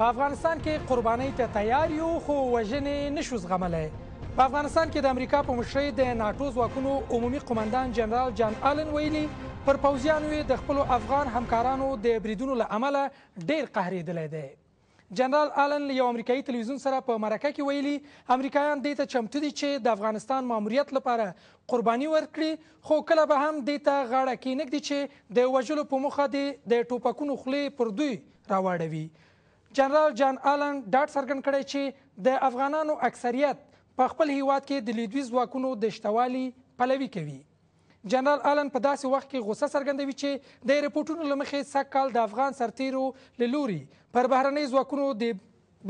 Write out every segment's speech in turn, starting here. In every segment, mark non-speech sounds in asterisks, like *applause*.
په افغانستان کې قربانۍ ته تیار یو خو وژنې نشو زغملی په افغانستان کې د امریکا په مشرۍ د ناټو ځواکونو عمومي قمندان جنرال جان آلن ویلي پر پوځیانو یې د خپلو افغان همکارانو د بریدونو له امله ډیر قهرېدلی دی جنرال آلن له یو امریکایي تلویزیون سره په مرکه کې ویلي امریکایان دې ته چمتو دي چې د افغانستان ماموریت لپاره قرباني ورکړي خو کله به هم دې ته غاړه کېنږدي چې د وژلو په موخه دې د ټوپکونو خولې پر دوی راواړوي جنرال جان آلن ډاډ څرګند کړی چې د افغانانو اکثریت په خپل هیواد کې د لویدیځ ځواکونو د شتوالي پلوي کوي جنرال آلن په داسې وخت کې غوسه څرګندوي چې د رپورټونو له مخې سږ کال د افغان سرتیرو له لوري پر بهرنۍ ځواکونو د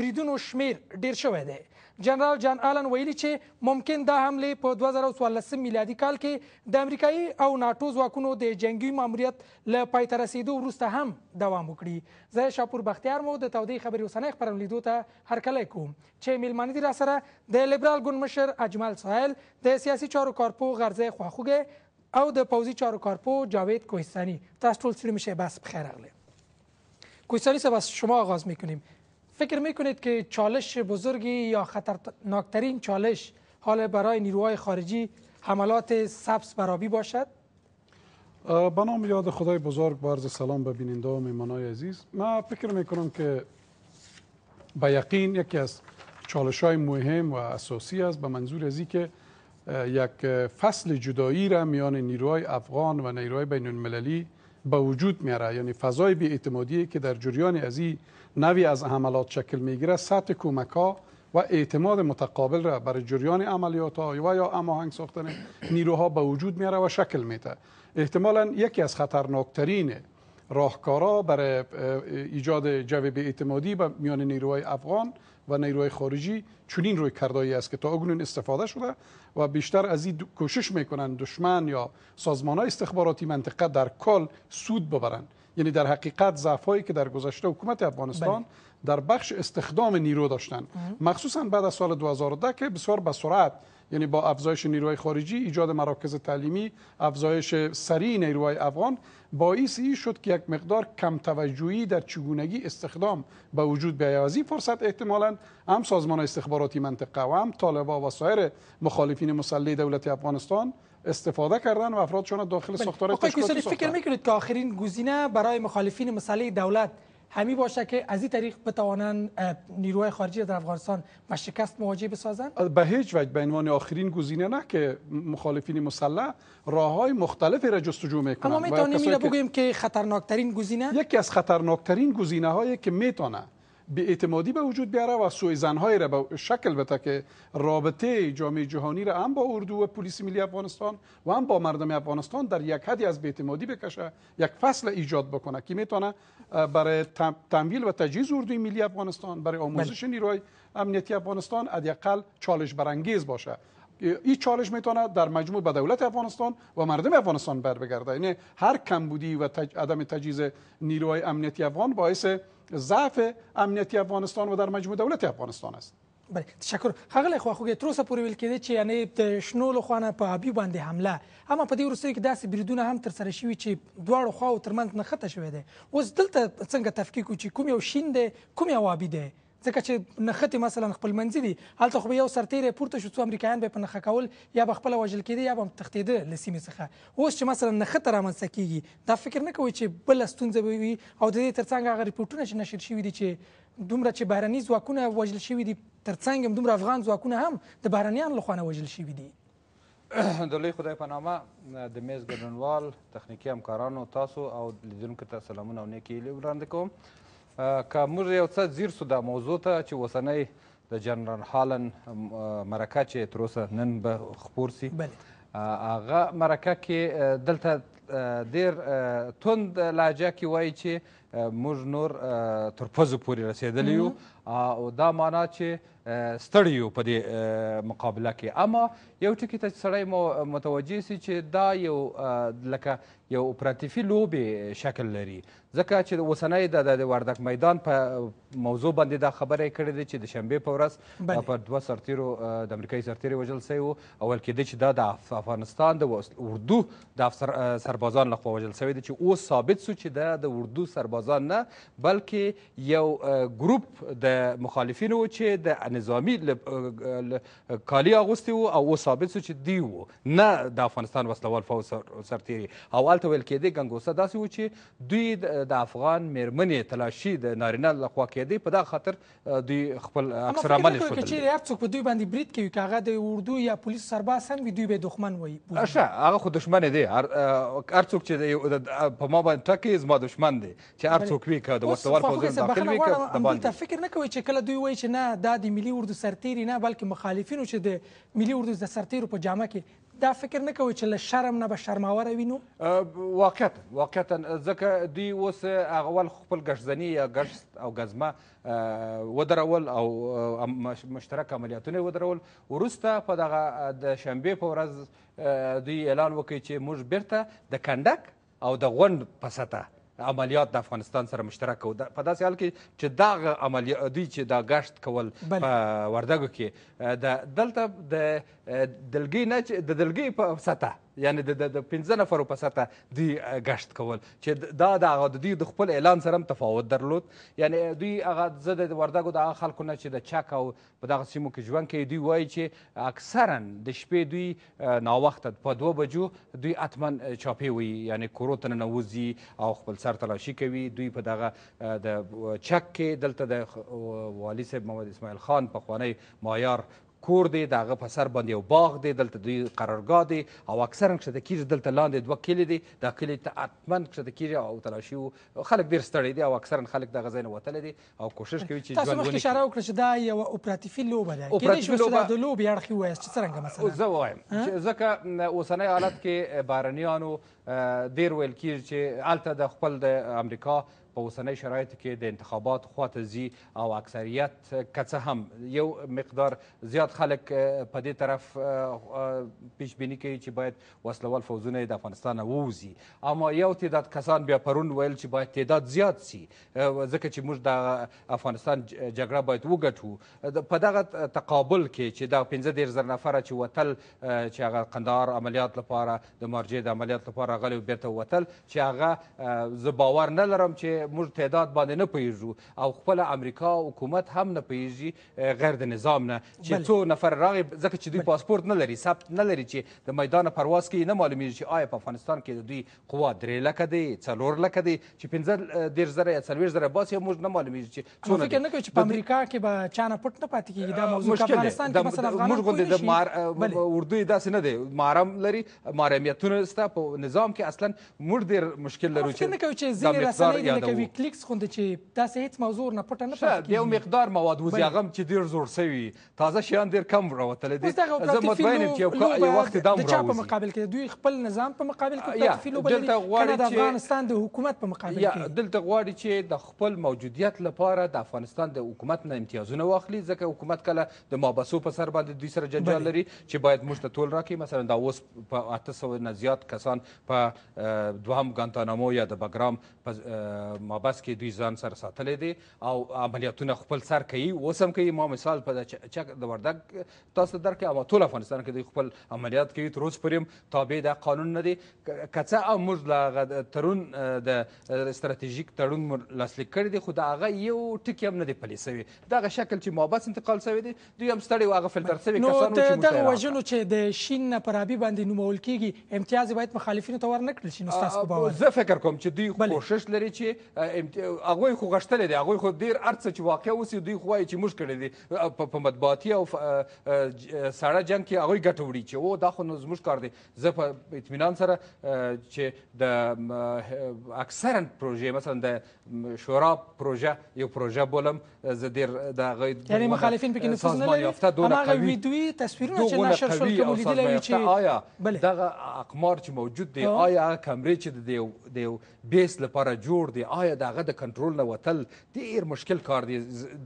بریدونو شمیر ډیر شوی دی جنرال جان آلن ویلي چې ممکن دا حمله په 2014 میلادي کال کې د امریکایي او ناتو ځواکونو د جنگي ماموریت له پای ته رسیدو وروسته هم دوام وکړي زه شاپور بختیار مو د تودې خبرې اوسنۍ خبرلیدو ته هرکلی کوم چې میلمانه دي راسره د لیبرال ګوند مشر اجمل سهیل د سیاسي چارو کارپو غرضی خواخوږی او د پوزي چارو کارپو جاوید کوهستانی تاسو ټول سری میشه بس بخیر اغله کوهستانی سبا شما آغاز میکنیم فکر میکنید که چالش بزرگی یا خطرناکترین چالش حال برای نیروهای خارجی حملات سبز برابی باشد؟ به نام یاد خدای بزرگ برز سلام به بیننده و میمانای عزیز من فکر میکنم که به یقین یکی از چالش های مهم و اساسی است به منظور از که یک فصل جدایی را میان نیروهای افغان و نیروهای بین المللی به وجود میاره یعنی فضای اعتمادی که در جریان از این نوی از حملات شکل میگیره سطح کمک ها و اعتماد متقابل را برای جریان عملیات ها و یا اماهنگ ساختن نیروها به وجود میاره و شکل میده احتمالا یکی از خطرناکترین راهکارا برای ایجاد جو اعتمادی به میان نیروهای افغان و نیروهای خارجی چنین روی کردایی است که تا اکنون استفاده شده و بیشتر از این کوشش میکنند دشمن یا سازمان های استخباراتی منطقه در کل سود ببرند یعنی در حقیقت ضعف که در گذشته حکومت افغانستان بله. در بخش استخدام نیرو داشتن مخصوصا بعد از سال 2010 که بسیار به سرعت یعنی با افزایش نیروهای خارجی ایجاد مراکز تعلیمی افزایش سریع نیروهای افغان باعث این شد که یک مقدار کم توجهی در چگونگی استخدام به وجود بیاید فرصت احتمالا هم سازمان استخباراتی منطقه و هم طالبا و سایر مخالفین مسلح دولت افغانستان استفاده کردن و افرادشان داخل بله. ساختار تشکیلاتی فکر میکنید که آخرین گزینه برای مخالفین مسلح دولت همی باشه که از این طریق بتوانن نیروهای خارجی در افغانستان با شکست مواجه بسازند به هیچ وجه به عنوان آخرین گزینه نه که مخالفین مسلح راههای مختلف را جستجو میکنند اما میتونیم بگیم که خطرناکترین گزینه یکی از خطرناکترین گزینه هایی که میتونه به اعتمادی به وجود بیاره و سویزنهایی زنهایی را به شکل بده که رابطه جامعه جهانی را هم با اردو و پلیس ملی افغانستان و هم با مردم افغانستان در یک حدی از اعتمادی بکشه یک فصل ایجاد بکنه که میتونه برای تمویل و تجهیز اردوی ملی افغانستان برای آموزش بله. نیروهای امنیتی افغانستان ادیقل چالش برانگیز باشه این چالش میتونه در مجموع به دولت افغانستان و مردم افغانستان بر بگرده یعنی هر کمبودی و عدم تجهیز نیروهای امنیتی افغان باعث ضعف امنیتی افغانستان و در مجموع دولت افغانستان است بله تشکر خغل خو خو تر اوسه پورې ویل کېده چې یعنی د شنول خوانه په ابي باندې حمله اما په دې وروستیو کې داسې بریدونه هم تر سره شوي چې دواړو خواو ترمنځ نه خته شوی دی اوس دلته څنګه تفکیک چې کوم یو شین دی کوم یو آبی دی ځکه چې نښتې مثلا خپل منځي دي هلته خو به یو سرتیری پورته شو څو امریکایان به یې په نښه کول یا به خپله وژل کېده یا به هم تښتېده له سیمې څخه اوس چې مثلا نښته رامنځته کېږي دا فکر نه کوئ چې بله ستونزه به وي او د دې تر څنګ هغه رپورټونه چې نشر شوي دي چې دومره چې بهرني ځواکونه وژل شوي دي تر څنګ هم دومره افغان ځواکونه هم د بهرنیانو لخوا نه وژل شوي دي *coughs* د لوی خدای په نامه د میز ګډونوال تخنیکي همکارانو تاسو او لیدونکو ته سلامونه او نیکې هیلې وړاندې کوم که موږ یو څه ځیر سو دا موضوع ته چې اوسنی د جنرال هالن مرکه چې تر اوسه نن به خپور سي هغه مرکه کې دلته ډېر توند لهجه کې وایي چې موږ نور تر پزو پورې رسیدلی یو او دا معنا چې ستړی یو په دې مقابله کې اما یو ټکي ته سړی مو متوجه سي چې دا یو لکه یو اپراتیفي لوبې شکل لري ځکه چې اوسنی د وردک میدان په موضوع باندې دا خبره کړې ده چې د شنبې په ورځ په دوه سرتیرو د امریکایي سرتیري وژل سوی و اول کېده چې دا د افغانستان د اردو د سربازان لخوا وژل سوی دی چې اوس ثابت سو چې دا د اردو سربازان سربازان نه بلکې یو ګروپ د مخالفینو چې د نظامی کالی اغوستي وو او اوس ثابت سو چې دی وو نه د افغانستان وسلوال فوج سرتیري او هلته ویل کېدی ګنګوسه داسې وو چې دوی د افغان میرمنې تلاشي د نارینه لخوا کېدی په دغه خاطر دوی خپل اکثر عمل یې ښودلی هر څوک په دوی باندې برید کوي که هغه د اردو یا پولیس سرباز هم وي دوی به دښمن وایي ښه هغه خو دښمن دی هر څوک چې په ما باندې ټکي زما دښمن دی چې چې هر څوک وي که د ورته ور پوځیان داخل وي که د باندې فکر نه کوي چې کله دوی وایي چې نه دا د ملي اردو سرتیری نه بلکې مخالفینو چې د ملي اردو د سرتیرو په جامه کې دا فکر نه کوي چې له شرم نه به شرماوره وینو واقعتا واقعتا ځکه دوی اوس اول خپل ګشتزني یا ګشت او ګزمه ودرول او مشترک عملیاتونه ودرول وروسته په دغه د شنبې په ورځ دوی اعلان وکړي چې موږ بیرته د کنډک او د غونډ په سطح عملیات د افغانستان سره مشترک و په داسې حال کې چې دغه عملیات دوی چې دا غشت کول په وردګو کې د دلته د دلګۍ نه د دلګۍ په سطح یعنی د پنځه نفرو په سطح دوی ګشت کول چې دا د هغه د دوی د خپل اعلان سره هم تفاوت درلود یعنی دوی هغه زه د وردګو د هغه خلکو نه چې د چک او په دغه سیمو کې ژوند کوي دوی وایي چې اکثرا د شپې دوی ناوخته په دوه بجو دوی حتما چاپې وي یعنی کورو ته ننوځي او خپل سر تلاشي کوي دوی په دغه د چک کې دلته د والي صاحب محمد اسماعیل خان پخوانی معیار کور دی د هغه په سر باندې یو باغ دی دلته دوی قرارګاه دی او اکثرا کښته کېږي دلته لاندې دوه کلي دي دا کلي ته حتما کښته کېږي او تلاشي و خلک ډېر ستړی دي او اکثرا خلک دغه ځای نه وتلی دي او کوشش کوي چې تاسو مخکې اشاره وکړه چې دا یوه اوپراتیفي لوبه ده کېدای شي د لوبې اړخ یې ووایاست چې څرنګه مسله زه وایم ځکه اوسنی حالت کې بهرنیانو ډېر ویل کېږي چې هلته د خپل د امریکا په اوسنۍ شرایطو کې د انتخابات خواته ځي او اکثریت که څه هم یو مقدار زیات خلک په دې طرف پیش بینی کوي چې باید وسلوال فوزونه د افغانستان ووزي اما یو تعداد کسان بیا پرون ویل چې باید تعداد زیات سي ځکه چې موږ د افغانستان جګړه باید وګټو په دغه تقابل کې چې دا پنځه دېرش زره نفره چې وتل چې هغه قندهار عملیات لپاره د مارجې د عملیات لپاره غلي بیرته وتل چې هغه زه باور نه لرم چې موږ تعداد باندې نه پوهیږو او خپل امریکا حکومت هم نه پوهیږي غیر د نظام نه چې څو نفر راغی ځکه چې دوی پاسپورت نه لري ثبت نه لري چې د میدان پرواز کې نه معلومیږي چې آیا په افغانستان کې د دوی قوا درې لکه دی څلور لکه دی چې پنځه دېرش زره یا څلوېښت زره باسي موږ نه معلومیږي چې څونه فکر نه کوي چې په امریکا کې به چانه پټ نه پاتې کیږي دا موضوع افغانستان کې مثلا افغانان موږ غوندې د مار اردو داسې نه دی مارم لري مارمیتونه ستا په نظام کې اصلا موږ ډېر مشکل لرو چې فکر نه کوي چې ځینې رسنۍ کوي کلیکس خوند چې داسې هیڅ موضوع نه پټه نه پاتې کیږي یو مقدار مواد وزي هغه چې ډیر زور سوي تازه شیان ډیر کم راوتل دي زه مطمئن یم چې یو وخت دا راوځي په مقابل کې دوی خپل نظام په مقابل کې تکفیلو بل د افغانستان د حکومت په مقابل کې دلته غواړي چې د خپل موجودیت لپاره د افغانستان د حکومت نه امتیازونه واخلي ځکه حکومت کله د مابسو په سر باندې دوی سره جنجال لري چې باید موږ ته ټول راکړي مثلا دا اوس په 800 نه زیات کسان په دوهم ګانتانامو یا د بګرام په مابس کې دوی ځان سره ساتلی دی او عملیاتونه خپل سر کوي اوس هم کوي ما مثال په چک د وردګ تاسو ته درکړې او ټول افغانستان کې دوی خپل عملیات کوي تر اوسه پورې هم تابع د قانون نه دی که څه هم موږ له تړون د ستراتیژیک تړون لاسلیک کړی دی خو د هغه یو ټکی هم نه دی پلی سوی دغه شکل چې مابس انتقال سوی دی دوی هم ستړي او هغه فلتر سوي کسان چې دغه وژنو چې د شین نه پر آبی باندې نومول کیږي امتیاز باید مخالفینو ته ورنکړل شي نو تاسو په باور زه فکر کوم چې دوی کوشش لري چې هغوی خو غشتلی دی هغوی خو ډېر هر څه چې واقع اوسي دوی خو وایي چې موږ کړی دی په مطبوعاتي او ساړه جنګ کې هغوی ګټه وړي چې او دا خو زموږ کار دی زه په اطمینان سره چې د اکثرا پروژې مثلا د شورا پروژه یو پروژه بولم زه ډېر د هغې یعنې مخالفین پکې نفوذ نه لري هماغه ویډیوي تصویرونه چې نشر شول که مو لیدلی وي چې آیا دغه اقمار چې موجود دی آیا هغه کمرې چې د یو بیس لپاره جوړ دی آیا د هغه د کنټرول نه وتل ډیر مشکل کار دی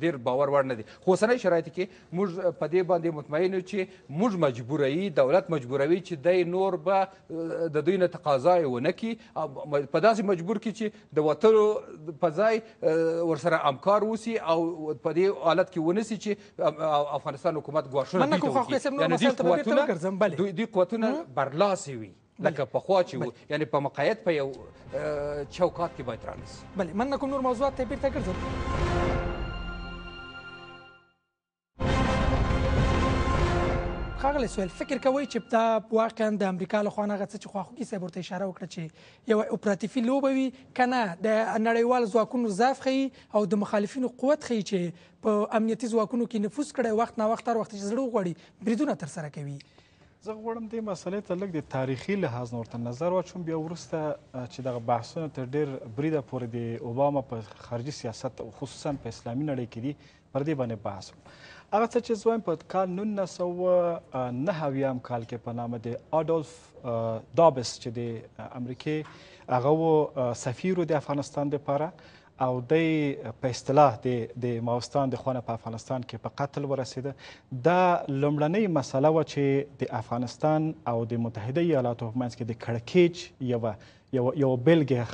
ډیر باور وړ نه دی خو اوسنی شرایطو کې موږ په دې باندې مطمئن چې موږ مجبوروي دولت مجبوروي چې دی نور به د دوی نه تقاضا یې ونه کړي په داسې مجبور کې چې د وتلو په ځای ورسره همکار اوسي او په دې حالت کې ونسي چې افغانستان حکومت ګواښونه پیدا وکړي یعنې دوی قوتونه برلاسي وي لکه پخوا چې یعنی په مقاید په یو چوکات کې باید رانیسي بله من کوم نور موضوعات ته بیرته ګرځم ښاغلی سویل فکر کوئ چې دا واقعا د امریکا له خوا نه هغه څه چې خواخوږي صاحب ورته اشاره وکړه چې یوه اپراتیفي لوبه وي که نه د نړیوالو ځواکونو ضعف ښیي او د مخالفینو قوت ښیي چې په امنیتي ځواکونو کې نفوذ کړی وخت ناوخت هر وخت چې زړه وغواړي بریدونه ترسره کوي زه غواړم دې مسلې ته لږ د تاریخي لحاظ نور ته نظر واچوم بیا وروسته چې دغه بحثونه تر ډېر بریده پورې د اوباما په خارجي سیاست خصوصا په اسلامي نړۍ کې دي پر دې باندې بحث هغه څه چې زویم په کال 1909 کال کې په نامه د اډولف دابس چې د امریکای هغه سفیر د افغانستان لپاره او د په اصطلاح د د ماوستان د خوانه په افغانستان کې په قتل ورسیده دا لومړنۍ مسله و چې د افغانستان او د متحده ایالاتو په منځ کې د کړکېچ یوه یو یو بلګه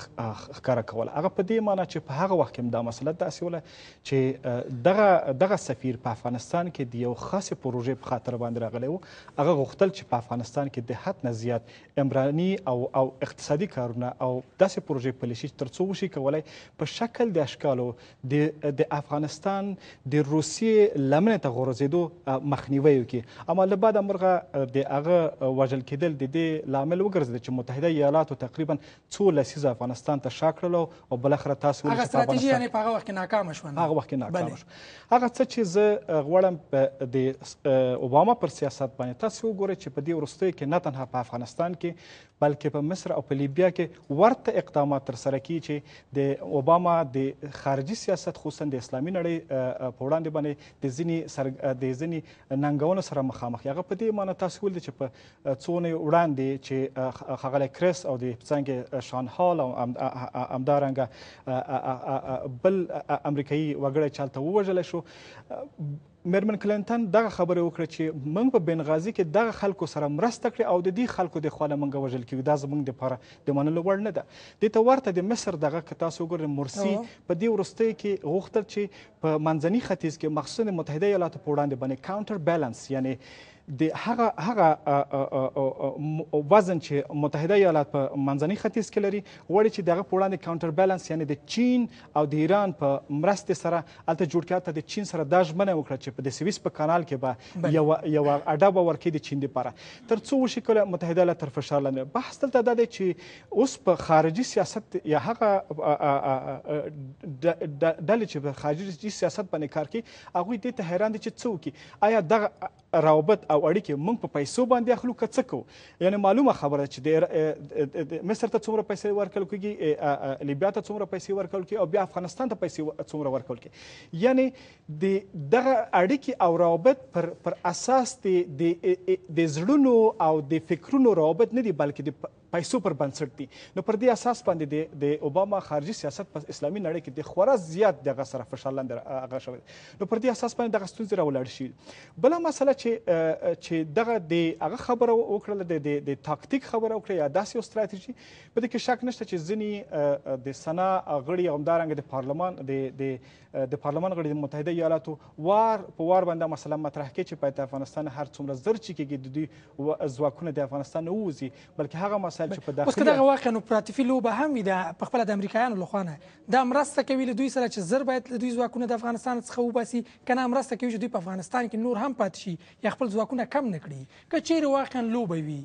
ښکارا کوله هغه په دې معنی چې په هغه وخت کې دا مسله داسې وله چې دغه دغه سفیر په افغانستان کې د یو خاص پروژې په خاطر باندې راغلی وو هغه غوښتل چې په افغانستان کې د حد نه زیات امراني او او اقتصادي کارونه او داسې پروژې پلیسي ترڅو وشي کولای په شکل د اشکالو د د افغانستان د روسیې لمنه ته غورځېدو مخنیوي وکړي اما له بعد مرغه د هغه وژل کېدل د دې لامل وګرځېد چې متحده ایالاتو تقریبا څو لسیزه افغانستان ته شا کړل او بل اخر تاسو ولې هغه ستراتیژي یعنی په هغه وخت کې ناکام شو هغه وخت کې ناکام شو هغه څه چې زه غواړم په د اوباما پر سیاست باندې تاسو وګورئ چې په دې ورستۍ کې نه تنها په افغانستان کې بلکې په مصر او په لیبیا کې ورته اقدامات تر سره کی چې د اوباما د خارجي سیاست خصوصا د اسلامي نړۍ په وړاندې باندې د ځینی سر د ځینی ننګونو سره مخامخ هغه په دې معنی تاسو ول چې په څونه وړاندې چې خغله کرس او د پڅنګ شانهال او همدارنګه بل امریکایي وګړی چې هلته ووژلی شو میرمن کلینټن دغه خبره وکړه چې موږ په بنغازی کې دغه خلکو سره مرسته کړې او د دې خلکو د خوا له موږ وژل کیږو دا زموږ دپاره د منلو وړ نه ده دې ته ورته د مصر دغه که تاسو وګورئ مرسي په دې وروستیو کې غوښتل چې په منځني ختیځ کې مخصوصا د متحده ایالاتو په وړاندې باندې کاونټر بیلانس یعنې د هغه هغه وزن چې متحده ایالات په منځنۍ ختیځ کې لري غواړي چې دغه په وړاندې کاونټر بیلانس یعنی د چین او د ایران په مرستې سره هلته جوړ کړي د چین سره دا ژمنه وکړه چې په د سویس په کانال کې به یو یو اډه به ورکړي د چین لپاره تر څو وشي کله متحده ایالات تر فشار لاندې بحث دلته دا دی چې اوس په خارجي سیاست یا هغه ډلې چې په خارجي سیاست باندې کار کوي هغوی دې ته حیران دي چې څه وکړي آیا دغه روابط او او اړیکې موږ په پیسو باندې اخلو که څه کوو یعنی معلومه خبره چې د مصر ته څومره پیسې ورکول کېږي لیبیا ته څومره پیسې ورکول کېږي او بیا افغانستان ته پیسې څومره ورکول کېږي یعنی د دغه اړیکې او روابط پر پر اساس د د زړونو او د فکرونو روابط نه دي بلکې د پیسو پر بنسټ دي نو پر دې اساس باندې د اوباما خارجي سیاست په اسلامي نړۍ کې د خورا زیات دغه سره فشار لاندې هغه شوی نو پر دې اساس باندې دغه ستونزې راولاړ شي بله مسله چې چې دغه د هغه خبره وکړله د د تاکتیک خبره وکړه یا داسې یو ستراتیژي په دې کې شک نشته چې ځینې د سنا غړي همدارنګه د پارلمان د د د پارلمان غړي د متحده ایالاتو وار په وار باندې مسله مطرح کوي چې په افغانستان هر څومره زر چې کېږي د دوی ځواکونه د افغانستان نه ووځي بلکې هغه مسله صاحب چې په داخلي اوس که دغه واقعا نو پراتفي لوبه هم وي د پخپله د امریکایانو لخوا نه دا مرسته کوي له دوی سره چې زر باید له دوی ځواکونه د افغانستان څخه وباسي که نه مرسته کوي چې دوی په افغانستان کې نور هم پاتې شي یا خپل ځواکونه کم نه کړي که چیرې واقعا لوبه وي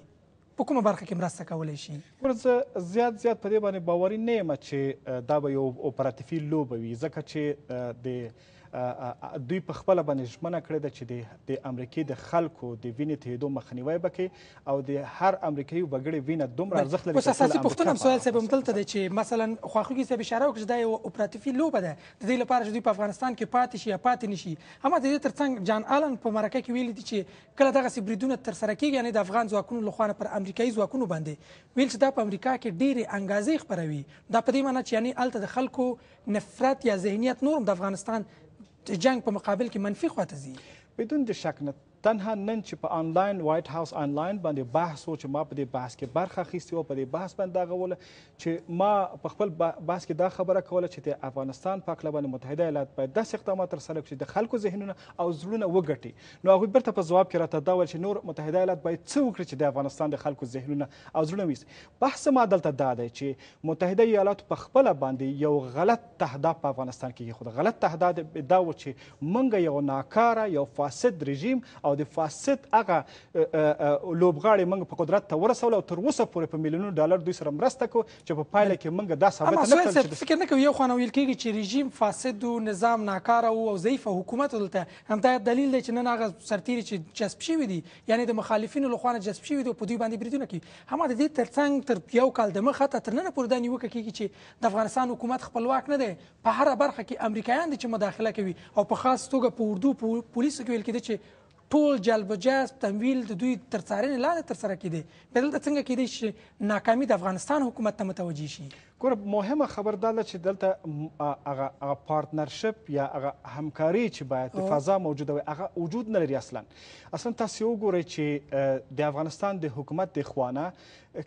په کومه برخه کې مرسته کولی شي ورزه زیات زیات په دې باندې باوري نه یم چې دا به یو اپراتیفي لوبه وي ځکه چې د دوی په خپل باندې ژمنه کړې ده چې د امریکای د خلکو د وینې تهیدو مخنیوي وکړي او د هر امریکایي وګړي وینه دومره ارزښت لري اوس اساسي پوښتنه هم سوال صاحب همدلته ده چې مثلا خواخوږي صاحب اشاره وکړه چې دا یو اپراتیفي لوبه ده د دې لپاره چې دوی په افغانستان کې پاتې شي یا پاتې نشي همدا د دې ترڅنګ جان آلن په مرکه کې ویلي دي چې کله دغسې بریدونه ترسره کیږي یعنې د افغان ځواکونو لخوا پر امریکایي ځواکونو باندې ویل چې دا په امریکا کې ډېرې انګازې خپروي دا په دې معنی چې یعنې هلته د خلکو نفرت یا ذهنیت نور د افغانستان جنگ په مقابل کې منفي خواته ځي بدون د شک نه تنها نن چې په آنلاین وایټ هاوس آنلاین باندې بحث و چې ما په دې بحث کې برخه اخیستې او په دې بحث باندې دغه وله چې ما په خپل بحث کې دا خبره کوله چې د افغانستان په هکله باندې متحده ایالات باید داسې اقدامات ترسره کړي چې د خلکو ذهنونه او زړونه وګټي نو هغوی بیرته په ځواب کې راته دا ویل چې نور متحده ایالات باید څه وکړي چې د افغانستان د خلکو ذهنونه او زړونه ویسي بحث ما دلته دا دی چې متحده ایالاتو په خپله باندې یو غلط تهداب په افغانستان کې خود غلط تهداب دا و چې منګه یو ناکاره یو فاسد رژیم او او د فاسد هغه لوبغاړي موږ په قدرت ته ورسول او تر اوسه پورې په میلیونو ډالر دوی سره مرسته کو چې په پایله کې موږ دا ثابت نه کړل چې فکر نه کوي یو خوانه ویل کیږي چې رژیم فاسد او نظام ناکاره او ضعیف حکومت دلته هم دا دلیل دی چې نن هغه سرتیری چې جذب شوی دي یعنی د مخالفینو لخوا نه جذب شوی دي په دوی باندې بریدونه کوي هم د دې ترڅنګ تر یو کال د مخه تر نن پورې دا نیوکه کیږي چې د افغانستان حکومت خپلواک نه دی په هر برخه کې امریکایان دي چې مداخله کوي او په خاص توګه په اردو پولیسو کې ویل کېده چې ټول جلب و جذب تمویل د دوی تر څارنې لاندې ترسره کېدی بیا دلته څنګه کېدی چې ناکامي د افغانستان حکومت ته متوجه شي ګور مهمه خبر دا چې دلته هغه هغه پارتنرشپ یا هغه همکاري چې باید د فضا موجوده وي هغه وجود نه لري اصلا اصلا تاسو وګورئ چې د افغانستان د حکومت د خوانه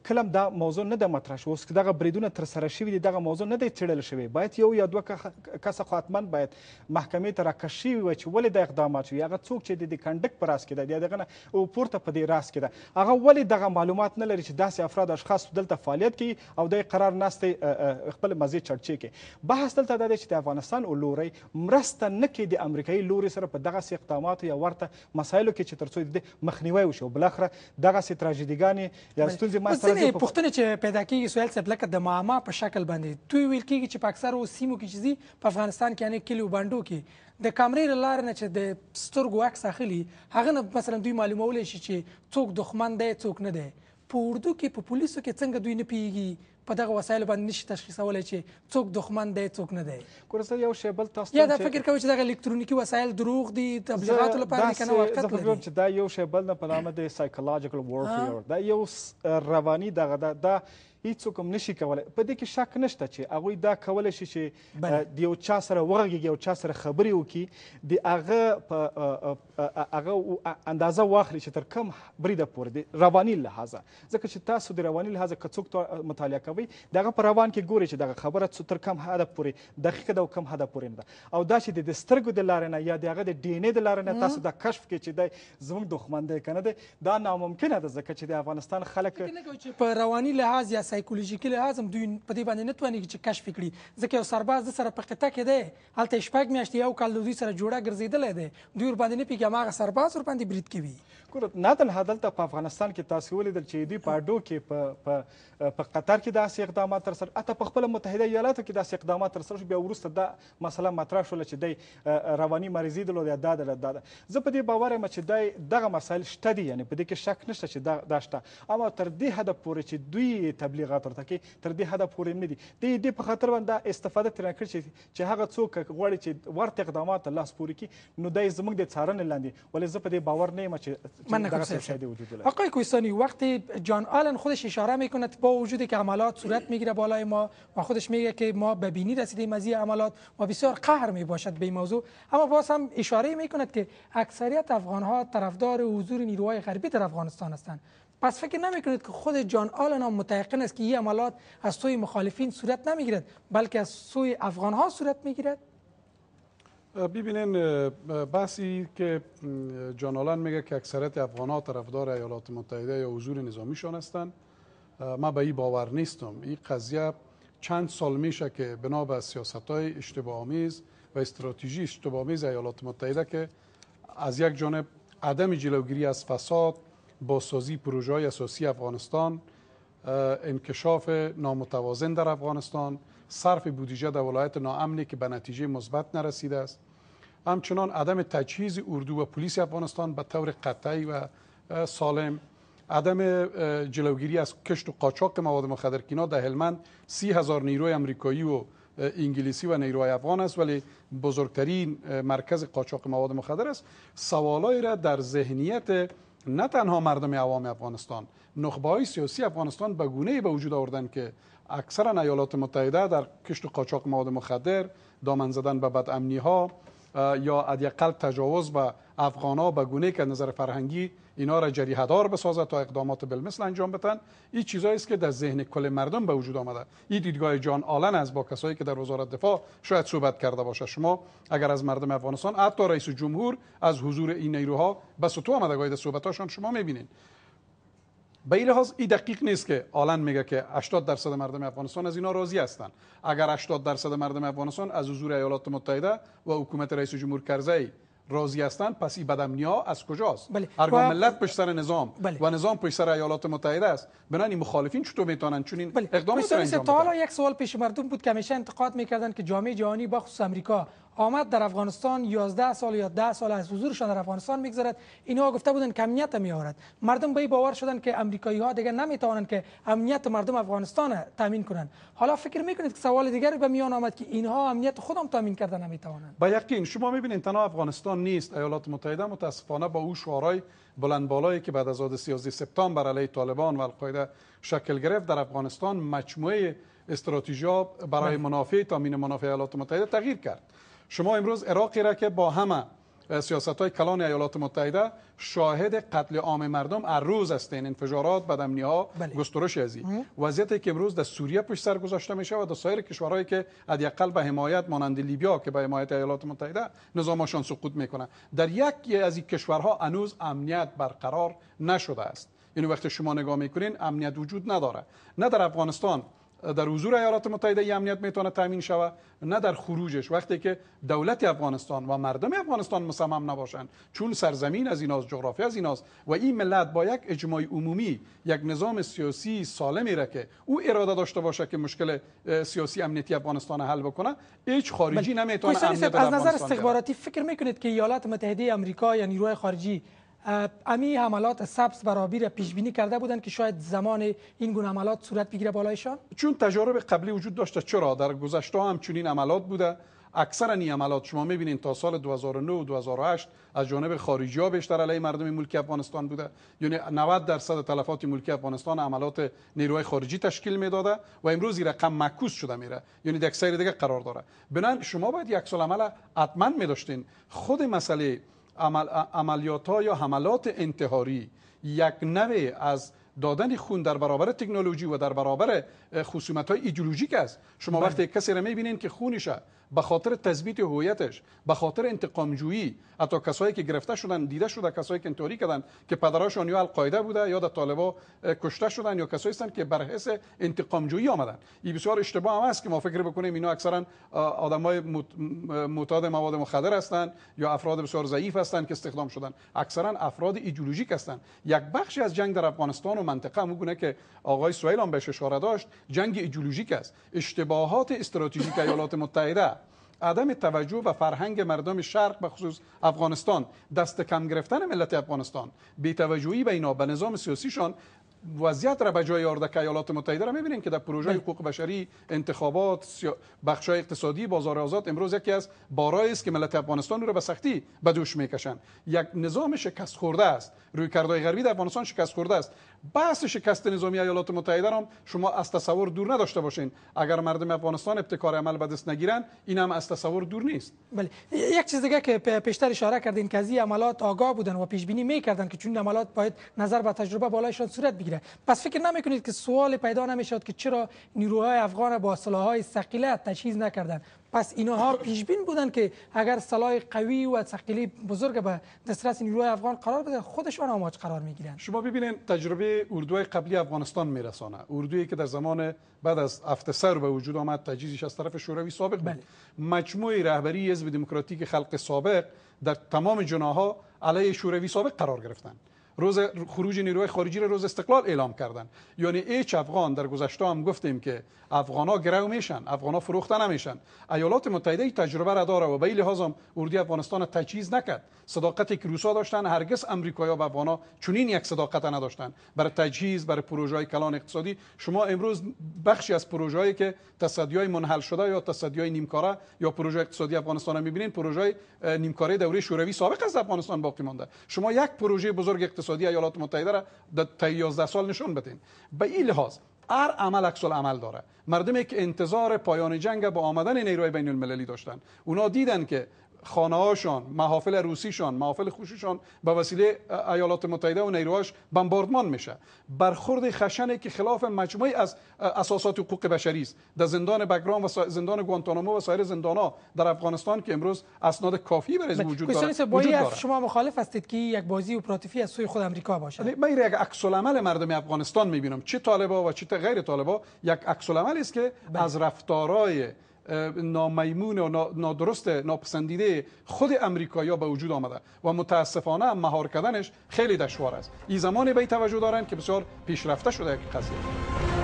کلم دا موضوع نه د مطرح شو اوس دغه بریدونه تر سره شوی دي دغه موضوع نه دی چړل شوی باید یو یا دوه کس خاطمن باید محکمې ته راکشي وي چې ولې د اقدامات شوی هغه څوک چې د کنډک پر راس کې دی دغه نه او پورته په دې راس کې دی هغه ولې دغه معلومات نه لري چې داسې افراد اشخاص دلته فعالیت کوي او د قرار ناستې خپل مزي چرچې کې بحث دلته دا دی چې د افغانستان او لوري مرسته نه کې د امریکایي لوري سره په دغه سي اقدامات یا ورته مسایلو کې چې ترڅو د مخنیوي وشو بل اخر دغه سي تراژیدیګانې یا ستونزې ما سره دي پښتنه چې پیدا کیږي سوال څه بلکې د ماما په شکل باندې دوی ویل کیږي چې پاکستان او سیمو کې چې په افغانستان کې نه کلیو باندې کې د کامرې لار نه چې د سترګو عکس اخلي هغه نه مثلا دوی معلومولای شي چې څوک دښمن دی څوک نه دی په اردو کې په پولیسو کې څنګه دوی نه پیږي په دغه وسایلو باندې نشي تشخیصولی چې څوک دښمن دی څوک نه دی ګوره یو شی بل تاسو یا دا فکر کوئ چې دغه الکترونیکي وسایل دروغ دي تبلیغاتو لپاره دي که نه واقعیت لري چې دا یو شی بل نه په نامه د سایکولوژیکل وارفیر دا یو رواني دغه دا, دا, دا هیڅوک هم نشي کولی په دې کې شک نشته چې هغوی دا کولی شي چې د یو چا سره وغږیږي یو چا سره خبرې وکړي د هغه په هغه اندازه واخلي چې تر کوم بریده پورې د رواني لحاظه ځکه چې تاسو د رواني لحاظه که څوک مطالعه کوئ د هغه په روان کې ګورئ چې دغه خبره تر کوم حده پورې دقیقه ده او کوم حده پورې نه ده او دا چې د سترګو د لارې نه یا د هغه د ډي ان اې د لارې نه تاسو دا کشف کې چې دی زموږ دښمن دی که نه دی دا ناممکنه ده ځکه چې د افغانستان خلک په رواني لحاظ یا سایکولوژیکي لحاظ هم دوی په دې باندې نه توانېږي چې کشف کړي ځکه یو سرباز د سره په قطعه کې دی هلته یې شپږ میاشتې یو کال د دوی سره جوړه ګرځېدلی دی دوی ورباندې نه پوهېږي هماغه سرباز ورباندې برید کوي ګوره نه تنها دلته په افغانستان کې تاسو ولیدل چې دوی په اډو کې په په قطر کې داسې اقدامات ترسره حتی په خپله متحده ایالاتو کې داسې اقدامات ترسره شو بیا وروسته دا مسله مطرح شوله چې دی رواني مریضي درلوده دا ده دا ده زه په دې باور یم چې دی دغه مسایل شته دي یعنې په دې کې شک نشته چې دا شته اما تر دې حده پورې چې دوی تبلیغ تبلیغاتورته کې تر دې هدف پورې نه دي د دې په خاطر باندې استفاده ترې کړ چې هغه څوک غواړي چې ورته اقدامات الله سپوري کې نو دای زموږ د څارنې لاندې ولې زه په دې باور نه یم چې دغه څه شاید وجود لري آقای کویسانی وقتی جان آلن خودش اشاره میکند با وجودی که عملات صورت میگیره بالای ما و خودش میگه که ما به بینی رسیدیم از این عملات و بسیار قهر می باشد به این موضوع اما باز هم اشاره می کند که اکثریت افغان ها طرفدار حضور نیروهای غربی در افغانستان هستند پس فکر نمیکنید که خود جان آلن هم متعقن است که این عملات از سوی مخالفین صورت نمیگیرد بلکه از سوی افغان ها صورت میگیرد ببینین بحثی که جان آلن میگه که اکثرت افغان ها طرفدار ایالات متحده یا حضور نظامیشان هستند ما به این باور نیستم این قضیه چند سال میشه که بنا به سیاست های اشتباه و استراتژی اشتباه ایالات متحده که از یک جانب عدم جلوگیری از فساد بازسازی پروژه های اساسی افغانستان انکشاف نامتوازن در افغانستان صرف بودجه در ولایت ناامنی که به نتیجه مثبت نرسیده است همچنان عدم تجهیز اردو و پلیس افغانستان به طور قطعی و سالم عدم جلوگیری از کشت و قاچاق مواد مخدرکینا در هلمند سی هزار نیروی امریکایی و انگلیسی و نیروی افغان است ولی بزرگترین مرکز قاچاق مواد مخدر است سوالای را در ذهنیت نه تنها مردم عوام افغانستان نخبه های سیاسی افغانستان به گونه به وجود آوردن که اکثر ایالات متحده در کشت و قاچاق مواد مخدر دامن زدن به امنی ها یا ادیقل تجاوز به افغان ها به گونه که نظر فرهنگی اینا را جریهدار بسازد تا اقدامات بالمثل انجام بتن این چیزایی است که در ذهن کل مردم به وجود آمده این دیدگاه جان آلن از با کسایی که در وزارت دفاع شاید صحبت کرده باشه شما اگر از مردم افغانستان حتی رئیس جمهور از حضور این نیروها به تو آمده. در شما میبینین. به این لحاظ این دقیق نیست که آلن میگه که 80 درصد مردم افغانستان از اینا راضی هستند اگر 80 درصد مردم افغانستان از حضور ایالات متحده و حکومت رئیس جمهور کرزی راضی هستند پس این از کجاست بله. هرگاه ملت پشت سر نظام بله. و نظام پشت سر ایالات متحده است بنابراین این مخالفین چطور میتونن چون این بله. انجام تا حالا یک سوال پیش مردم بود که همیشه انتقاد میکردن که جامعه جهانی با خصوص امریکا آمد در افغانستان 11 سال یا 10 سال از حضورشان در افغانستان میگذرد اینها گفته بودند که امنیت میآورد مردم به باور شدند که امریکایی ها دیگه نمیتوانند که امنیت مردم افغانستان تامین کنند حالا فکر میکنید که سوال دیگری به میان آمد که اینها امنیت خودم تامین کرده نمیتوانند با یقین شما میبینید تنها افغانستان نیست ایالات متحده متاسفانه با او شعارهای بلند بالایی که بعد از حادثه 11 سپتامبر علیه طالبان و القاعده شکل گرفت در افغانستان مجموعه استراتژی برای بله. منافع تامین منافع ایالات متحده تغییر کرد شما امروز عراقی را که با همه سیاست های کلان ایالات متحده شاهد قتل عام مردم ار روز هستین یعنی انفجارات بدمنی ها بله. گسترش ازی وضعیتی که امروز در سوریه پشت سر گذاشته شود و در سایر کشورهایی که حداقل به حمایت مانند لیبیا که به حمایت ایالات متحده نظامشان سقوط میکنه در یک از این کشورها هنوز امنیت برقرار نشده است اینو یعنی وقتی شما نگاه میکنین امنیت وجود نداره نه در افغانستان در حضور ایالات متحده ای امنیت میتونه تامین شود نه در خروجش وقتی که دولت افغانستان و مردم افغانستان مصمم نباشند چون سرزمین از ایناست جغرافی از ایناست و این ملت با یک اجماع عمومی یک نظام سیاسی سالمی را او اراده داشته باشه که مشکل سیاسی امنیتی افغانستان حل بکنه هیچ خارجی نمیتونه امنیت از نظر استخباراتی فکر میکنید که ایالات متحده آمریکا یا یعنی خارجی امی حملات سبز و پیش بینی کرده بودند که شاید زمان این گونه حملات صورت بگیره بالایشان چون تجارب قبلی وجود داشته چرا در گذشته هم چنین عملات بوده اکثر این عملات شما میبینید تا سال 2009 و 2008 از جانب خارجی ها بیشتر علیه مردم ملک افغانستان بوده یعنی 90 درصد تلفات ملک افغانستان عملات نیروهای خارجی تشکیل میداده و امروز این رقم معکوس شده میره یعنی یک دیگه قرار داره بنان شما باید یک سال عمل حتما میداشتین خود مسئله عمل، عملیات ها یا حملات انتحاری یک نوع از دادن خون در برابر تکنولوژی و در برابر خصومت های ایدئولوژیک است شما بله. وقتی کسی را میبینین که خونش به خاطر تثبیت هویتش به خاطر انتقام جویی حتی کسایی که گرفته شدن دیده شده کسایی که انتحاری کردن که پدرشون یا القاعده بوده یا در طالبا کشته شدن یا کسایی هستند که بر حس انتقام جویی آمدن این بسیار اشتباه هم است که ما فکر بکنیم اینا اکثرا آدمای معتاد مواد مخدر هستند یا افراد بسیار ضعیف هستند که استخدام شدن اکثرا افراد ایدئولوژیک هستند یک بخشی از جنگ در افغانستان و منطقه هم که آقای سویل بهش اشاره داشت جنگ ایدئولوژیک است اشتباهات استراتژیک ایالات متحده عدم توجه و فرهنگ مردم شرق به خصوص افغانستان دست کم گرفتن ملت افغانستان توجهی به اینا به نظام سیاسیشان وضعیت را به جای که ایالات متحده را میبینیم که در پروژه بله. حقوق بشری انتخابات بخش اقتصادی بازار آزاد امروز یکی از بارایی است که ملت افغانستان را به سختی به دوش میکشند یک نظام شکست خورده است روی کردهای غربی در افغانستان شکست خورده است بحث شکست نظامی ایالات متحده را شما از تصور دور نداشته باشین اگر مردم افغانستان ابتکار عمل به دست نگیرن این هم از تصور دور نیست بله یک چیز دیگه که پیشتر اشاره کردین که از این عملات آگاه بودن و پیش بینی میکردن که چون عملات باید نظر و تجربه بالایشان صورت بگیره پس فکر نمیکنید که سوال پیدا نمیشد که چرا نیروهای افغان با سلاحهای ثقیله تجهیز نکردند؟ پس اینها پیش بین بودن که اگر سلاح قوی و ثقیلی بزرگ به دسترس نیروهای افغان قرار بده خودشان آماج قرار میگیرند شما ببینید تجربه اردوی قبلی افغانستان میرسانه اردویی که در زمان بعد از افتسر به وجود آمد تجهیزش از طرف شوروی سابق بله. مجموع رهبری حزب دموکراتیک خلق سابق در تمام جناها علیه شوروی سابق قرار گرفتند روز خروج نیروهای خارجی رو روز استقلال اعلام کردن یعنی ایچ افغان در گذشته هم گفتیم که افغانا گرو میشن افغانا فروخته نمیشن ایالات متحده ای تجربه را داره و به این لحاظ هم اردی افغانستان تجهیز نکرد صداقتی که روسا داشتن هرگز امریکایا و افغانا چنین یک صداقت نداشتن برای تجهیز برای پروژه کلان اقتصادی شما امروز بخشی از پروژهایی که تصدیای منحل شده یا تصدیای نیمکاره یا پروژه اقتصادی افغانستان میبینین پروژه نیمکاره دوره شوروی سابق از افغانستان باقی مانده شما یک پروژه بزرگ اقتصادی ایالات متحده را در 11 سال نشون بدین به این لحاظ هر عمل عکس عمل داره مردمی که انتظار پایان جنگ با آمدن نیروی بین المللی داشتن اونا دیدن که خانه هاشان محافل روسیشان محافل خوشیشان به وسیله ایالات متحده و نیروهاش بمباردمان میشه برخورد خشنه که خلاف مجموعی از اساسات حقوق بشری است در زندان بگرام و زندان گوانتانامو و سایر ها در افغانستان که امروز اسناد کافی برای بله. وجود داره وجود شما مخالف هستید که یک بازی اپراتیفی از سوی خود آمریکا باشه بله، من یک عکس العمل مردم افغانستان میبینم چه طالبا و چه غیر طالبا یک عکس عمل است که بله. از رفتارای. نامیمون و نادرست ناپسندیده خود امریکایی به وجود آمده و متاسفانه مهار کردنش خیلی دشوار است این زمان به توجه دارن که بسیار پیشرفته شده یک قضیه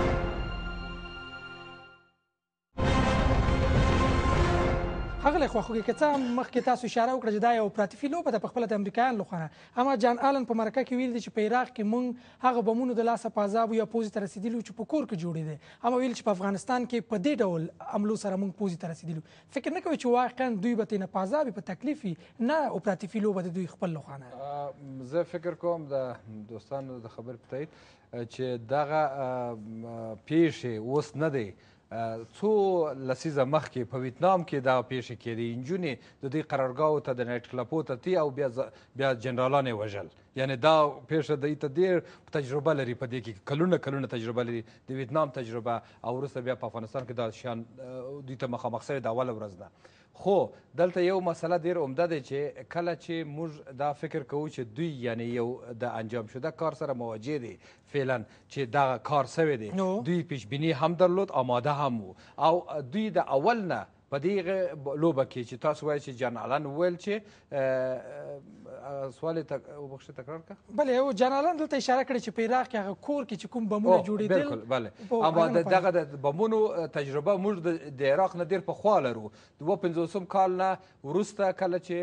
هغه خو خو کې څه مخکې تاسو اشاره وکړه چې دا یو پراتیفي لوبه ده په خپل د امریکایان لخوا اما جان آلن په مرکه کې ویل دي چې په عراق کې مونږ هغه بمونو د لاسه په عذاب یا پوزي ته رسیدلو چې په کور کې جوړې دي اما ویل چې په افغانستان کې په دې ډول عملو سره مونږ پوزي ته رسیدلو فکر نه کوي چې واقعا دوی به نه په عذاب په تکلیف نه او پراتیفي لوبه د دوی خپل لخوا زه فکر کوم د دوستانو د خبر په تایید چې دغه پیښې اوس نه دی څو لسیزه مخکې په ویتنام کې دغه پیښې کېدې نجونې د دوی قرارګاهو ته د نایټ کلبو ته تي او بیا بیا جنرالان یې وژل یعنی دا پیښه دوی ته ډېر تجربه لري په دې کې کلونه کلونه تجربه لري د ویتنام تجربه او وروسته بیا په افغانستان کې دا شیان دوی ته مخامخ سوی د اوله ورځ ده خو دلته یو مسله ډیر عمده ده چې کله چې موږ دا فکر کوو چې دوی یعنی یو د انجام شده کار سره مواجه دي فعلا چې دا کار سوی دی دوی پیش بینی هم درلود آماده هم وو او دوی د اول نه په دې لوبه کې چې تاسو وایئ چې جان الن وویل چې سوال یې وبخښه تکرار کړه بله او جان الن دلته اشاره کړې چې په عراق کې هغه کور کې چې کوم بمونه جوړېدل بالکل بله اما دغه د بمونو تجربه موږ د عراق نه ډېر پخوا لرو دوه پنځوسم کال نه وروسته کله چې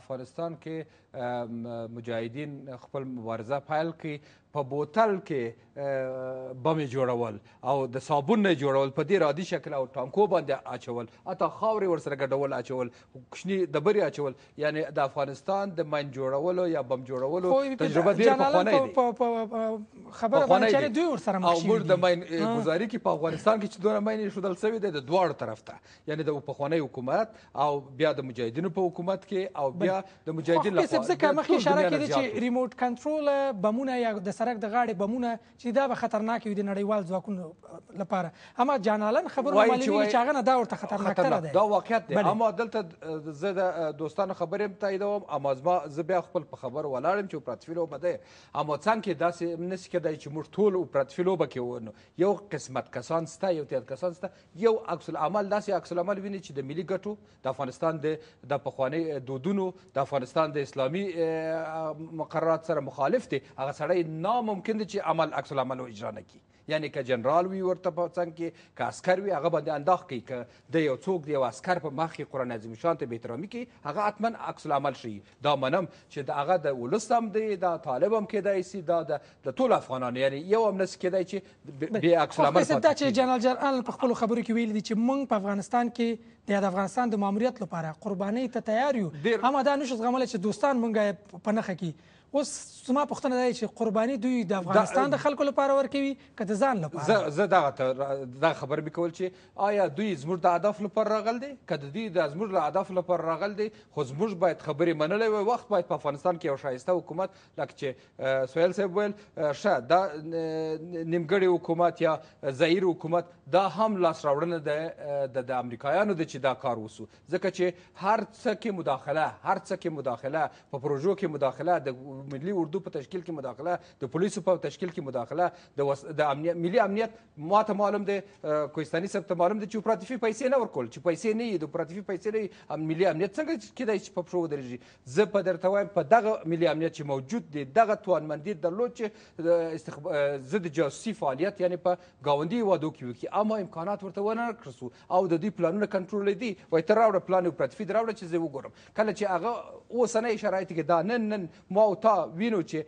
افغانستان کې مجاهدین خپل مبارزه پیل کړي په بوتل کې بمې جوړول او د صابون نه جوړول په ډېر عادي شکل او ټانکو باندې اچول حتی خاورې ورسره ګډول اچول کوچني ډبرې اچول یعنی د افغانستان د مین جوړولو یا بم جوړولو تجربه ډېر پخوانی دی خبره باندې چې دوی ورسره مخ شوي او موږ د مین ګزاري کې په افغانستان کې چې دومره مین شودل سوي دی د دواړو طرف ته یعنی د پخوانی حکومت او بیا د مجاهدینو په حکومت کې او بیا د مجاهدین لخوا ځکه مخکې اشاره کېده چې ریموټ کنټرول بمونه یا د سرک د غاړې بمونه چې دا به خطرناک وي د نړیوال ځواکونو لپاره اما جانالن خبرو معلومیږي چې هغه نه دا ورته خطرناکتره دی دا واقعیت دی اما دلته زه د دوستانو خبرې هم تاییدوم اما زما زه بیا خپل په خبرو ولاړ یم چې اوپراتفیل لوبه دی اما څنګه داسې نسي کېدای چې موږ ټول اوپراتفیل لوبه کې یو قسمت کسان سته یو تیات کسان سته یو عکس العمل داسې عکس العمل ویني چې د ملي ګټو د افغانستان د د پخوانی دودونو د افغانستان د اسلامي اسلامي مقررات سره مخالف دی هغه سړی ناممکن دی چې عمل عکس العمل اجرا نه کړي یعنی که جنرال وي ورته په څنګ کې که عسکر وي هغه باندې انداخ کوي که د یو څوک د یو عسکر په مخ کې قرآن عظیم شان ته بېاحترامي کوي هغه حتما عکس العمل شي دا منم چې د هغه د ولس هم دی دا طالب هم کیدای سي دا د ټول افغانانو یعنی یو هم نسي کیدای چې بې عکس العمل پاتې دا چې جنرال جلال په خپلو خبرو کې ویلي دي چې موږ په افغانستان کې د افغانستان د ماموریت لپاره قربانۍ ته تیار یو هم دا نشو زغملی چې دوستان مونږ په نښه کې اوس زما پوښتنه دا چې قرباني دوی د افغانستان د خلکو لپاره ورکوي که د ځان لپاره زه دغه ته دا خبر مې کول چې آیا دوی زموږ د هدف لپاره راغل دي که د دوی د زموږ له هدف لپاره راغل دي خو زموږ باید خبرې منلی وای وخت باید په افغانستان کې یو ښایسته حکومت لکه چې سویل صاحب ویل ښه دا نیمګړی حکومت یا ظهیر حکومت دا هم لاس راوړنه د د امریکایانو د چې دا کار وسو ځکه چې هر څه کې مداخله هر څه کې مداخله په پروژو کې مداخله د ملي اردو په تشکیل کې مداخله د پولیسو په تشکیل کې مداخله د وس... د امنیت ملي امنیت ماته معلوم دی کوهستاني صاحب ته معلوم دی چې اپراتیفي پیسې نه ورکول چې پیسې نه یي د اپراتیفي پیسې نه ام ملي امنیت څنګه کېدای چې په پښو ودرېږي زه په درته وایم په دغه ملي امنیت چې موجود دی دغه توانمندي درلود چې استخب... زه د جاسوسي فعالیت یعنی په ګاونډي وادو کې وکړي اما امکانات ورته ونه کړسو او د دوی پلانونه کنټرول دي وای ته راوړه پلان اپراتیفي دراوړه چې زه وګورم کله چې هغه اوسنۍ شرایط کې دا نن نن ما او تا وینو چې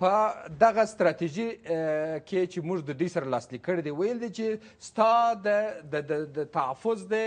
په دغه ستراتیژي کې چې موږ د دې سره لاسلیک کړی دی ویل دی چې ستا د د تحفظ دی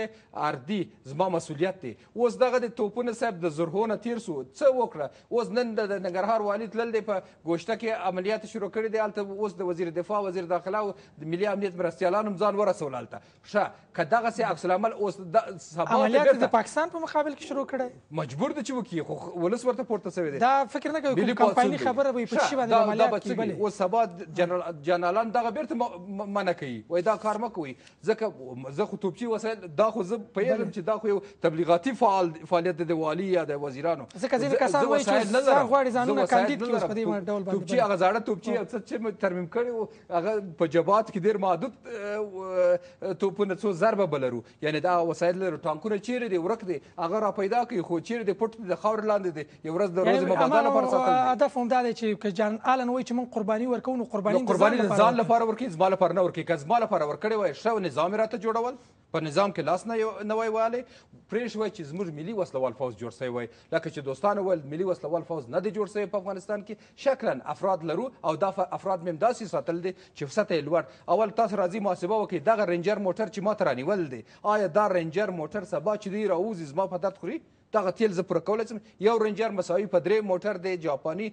اردي زما مسولیت دی اوس دغه د توپونه صاحب د زرهونه تیر سو څه وکړه اوس نن د ننګرهار والي تلل دی په ګوشته کې عملیات شروع کړي دی هلته اوس د وزیر دفاع وزیر داخله او د ملي امنیت مرستیالان هم ځان ورسول هلته ښه که دغسې عکس العمل اوس سبا عملیات د پاکستان په مقابل کې شروع کړی مجبور دی چې وکړي خو ولس ورته پورته شوی دی دا فکر نه کوي کوم کمپایني خبره به یې باندې عملیات کیبلې او سبا جنرال جنرالان دغه بیرته منع کوي وای دا کار مکوي ځکه زه خو توپچی وسایل دا خو زه پیژنم چې دا خو یو تبلیغاتي فعال فعالیت د والی یا د وزیرانو ځکه ځینې کسان وایي چې زه غواړي ځانونه کاندید کړي اوس په دې ډول باندې توپچی هغه زاړه توپچی چې ترمیم کړي وو هغه په جبات کې ډیر محدود توپونه څو ضربه بلرو یعنی دا وسایل لرو ټانکونه چیرې دي ورک دي هغه را پیدا کوي خو چیرې دي پټ د خاور لاندې دي یو ورځ د روزي مبادله پر ساتل هدف هم دا دی چې الان وای چې من قرباني ورکو نو قرباني قرباني ځان لپاره ورکې زما لپاره نه ورکې که زما لپاره ورکړې وای شو نظام راته جوړول په نظام کې لاس نه نه وای والی پرېښ وای چې زموږ ملي وسلوال فوز جوړ سوی وای لکه چې دوستانو ویل ملي وسلوال فوز نه دی جوړ سوی په افغانستان کې شکلا افراد لرو او دا افراد مې داسې ساتل دي چې سطح یې لوړ اول تاسو راځي محاسبه وکړئ دغه رینجر موټر چې ما ته رانیول دی آیا دا رینجر موټر سبا چې دی راوځي زما په درد خوري دغه تیل زه پوره کولی شم یو رنجر مساوي په درې موټر دی جاپاني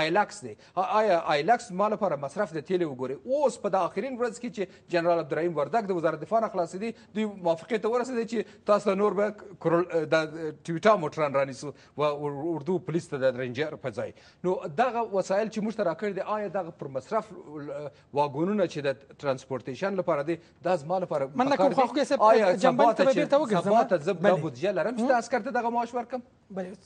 آیلکس دی آیا آیلکس ما لپاره مصرف د تیل وګورئ اوس په د آخرین ورځ کې چې جنرال عبدالرحیم وردګ د وزارت دفاع نه خلاصېدي دوی موافقې ته ورسېدی چې تاسو نور به د ټویټا موټران رانیسو و اردو پولیس ته د رنجر په ځای نو دغه وسایل چې موږ ته راکړي دي آیا دغه پر مصرف واګونونه چې د ترانسپورټیشن لپاره دي دا زما لپاره من نه کوم خو کې سب جنبان ته بیرته وګرځم سبا ته زه بودجه لرم چې د عسکر ته دغه ആഘോഷവർക്കം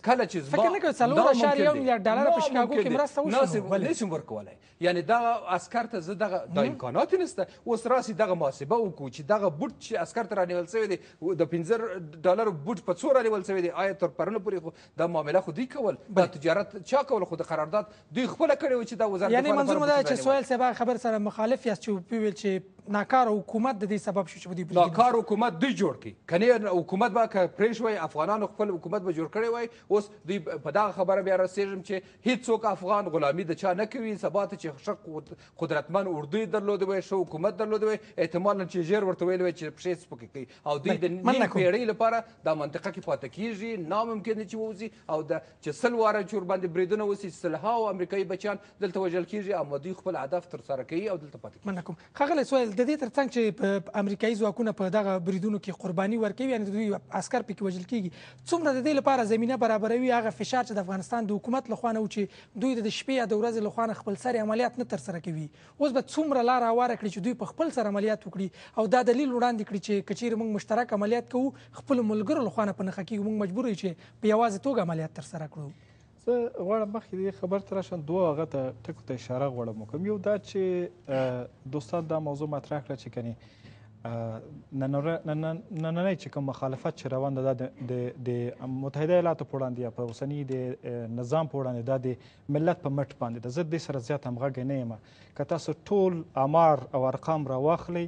کله چې زما فکر لکه څلور اشاریه میلیارډ ډالر په شکاګو کې مرسته وشوه نه نشم ورکولی یعنې دغه عسکر ته زه دغه دا امکانات نشته اوس راسي دغه محاسبه وکړو چې دغه بوټ چې عسکر ته رانیول شوی دی د پنځه ډالر بوټ په څو رانیول شوی دی آیا تر پرونه پورې خو دا معامله خو دوی کول دا تجارت چا کول خو د قرارداد دوی خپله کړې وه چې دا وزارت یعنې منظور مو دا چې سویل صاحب خبر سره مخالف یاست چې وویل چې ناکار حکومت د دې سبب شو چې دوی ناکار حکومت دوی جوړ کړي کنه حکومت به که پرې شوی افغانانو خپل حکومت به جوړ کړی کړی وای اوس دوی په دغه خبره بیا رسېږم چې هیڅوک افغان غلامي د چا نه کوي سبا ته چې ښه قدرتمن اردو یې درلودی وای ښه حکومت درلودی وای احتمالا چې ژر ورته ویلی وای چې پښې سپکې کوي او دوی د نیم پېړۍ لپاره دا منطقه کې پاتې کیږي ناممکن دی چې ووځي او د چې سل واره چې ورباندې بریدونه وسي سلهاو امریکایي بچیان دلته وژل کیږي او دوی خپل هدف ترسره کوي او دلته پاتې کیږي منکم ښاغلی سویل د دې تر څنګ چې امریکایي ځواکونه په دغه بریدونو کې قرباني ورکوي یعنې دوی عسکر پکې وژل کیږي څومره د دې لپاره زمینه زمینه برابروي هغه فشار چې د افغانستان د حکومت لخوا نه و چې دوی د شپې یا د ورځې لخوا نه خپل سر عملیات نه ترسره کوي اوس به څومره لار هواره کړي چې دوی په خپل سر عملیات وکړي او دا دلیل وړاندې کړي چې کچیر موږ مشترک عملیات کوو خپل ملګرو لخوا نه په نخښه کېږو موږ مجبور یو چې په یوازې توګه عملیات ترسره کړو زه غواړم مخکې دې خبر ته راشم دوه هغه ته ټکو ته اشاره غواړم وکړم یو دا چې دوستان دا موضوع مطرح کړه چې کنې نننۍ چې کوم مخالفت چې روان ده د د متحده ایالاتو په وړاندې یا په اوسني د نظام په وړاندې دا د ملت په مټ باندې ده زه دې سره زیات همغږی نه یم که تاسو ټول امار او ارقام راواخلئ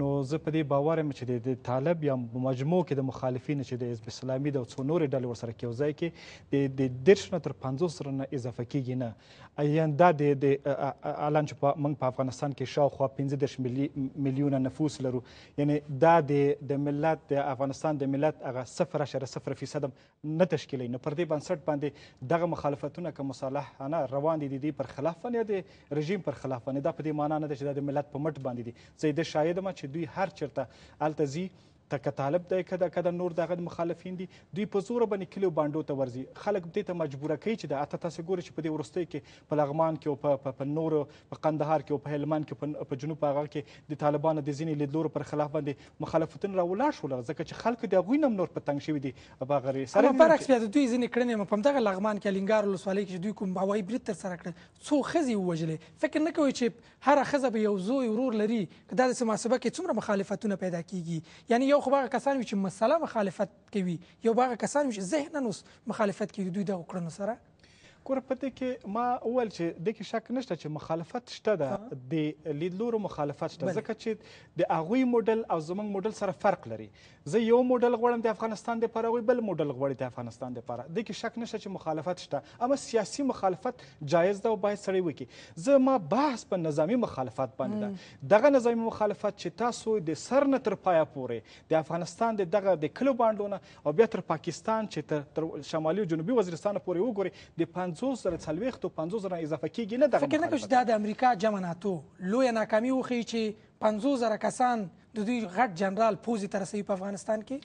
نو زه په دې باور یم چې د طالب یا مجموع کې د مخالفینو چې د حزب اسلامي د څو نورې ډلې ورسره کې یو ځای کې د دېرش نه تر پنځوس سره نه اضافه کیږي نه آینده د د الان چې موږ په افغانستان کې شاوخوا پنځه دېرش میلیونه نفوس لرو یعنی دا د د ملت د افغانستان د ملت هغه صفر اشاره صفر فیصد نه تشکیلوي نو پر دې بنسټ باندې دغه مخالفتونه که مصالحانه روان دي د دې پر خلاف نه د رژیم پر خلاف افغاني دا په دې معنا نه ده چې دا د ملت په مټ باندې دي زه یې ده شاهد چې دوی هر چېرته هلته ځي تکه طالب دی که د نور د هغه مخالفین دي دوی په زوره باندې کلیو بانډو ته ورځي خلک دې ته مجبوره کوي چې د اته تاسو ګورئ چې په دې وروستۍ کې په لغمان کې او په نورو په قندهار کې او په هلمند کې په جنوب هغه کې د طالبانو د ځینې لیدلورو پر خلاف باندې مخالفتونه راولاړ شول ځکه چې خلک د هغوی نم نور په تنګ شوي دي په غیر سره برعکس بیا د دوی ځینې کړنې په همدغه لغمان کې الینګار ولسوالۍ کې چې دوی کوم هوایي برید ترسره کړل څو ښځې ووژلې فکر نه کوئ چې هره ښځه به یو زوی ورور لري که دا داسې محاسبه کې څومره مخالفتونه پیدا کیږي یعنې یو خو هغه کسان چې مسله مخالفت کوي یو هغه کسان چې ذهنن اوس مخالفت کوي دوی د کړنو سره کور پدې کې ما اول چې د کې شک نشته چې مخالفت شته ده د لیدلورو مخالفت شته ځکه چې د اغوی مدل او زمنګ مدل سره فرق لري زه یو موډل غواړم د افغانستان لپاره او بل موډل غواړي د افغانستان لپاره د کې شک نشته چې مخالفت شته اما سیاسي مخالفت جایز ده او باید سړی وکړي زه ما بحث په نظامی مخالفت باندې ده دغه نظامی مخالفت چې تاسو د سر نه تر پایه پورې د افغانستان د دغه د کلو بانډونه او بیا تر پاکستان چې تر شمالي او جنوبي وزیرستان پورې وګوري د 50 زره څلوېښت او 50 زره اضافه کیږي نه دغه فکر نه کوم چې دا د امریکا جمع ناتو لویه ناکامي وښیي چې 50 زره کسان د دوی غټ جنرال پوزې ته رسوي په افغانستان کې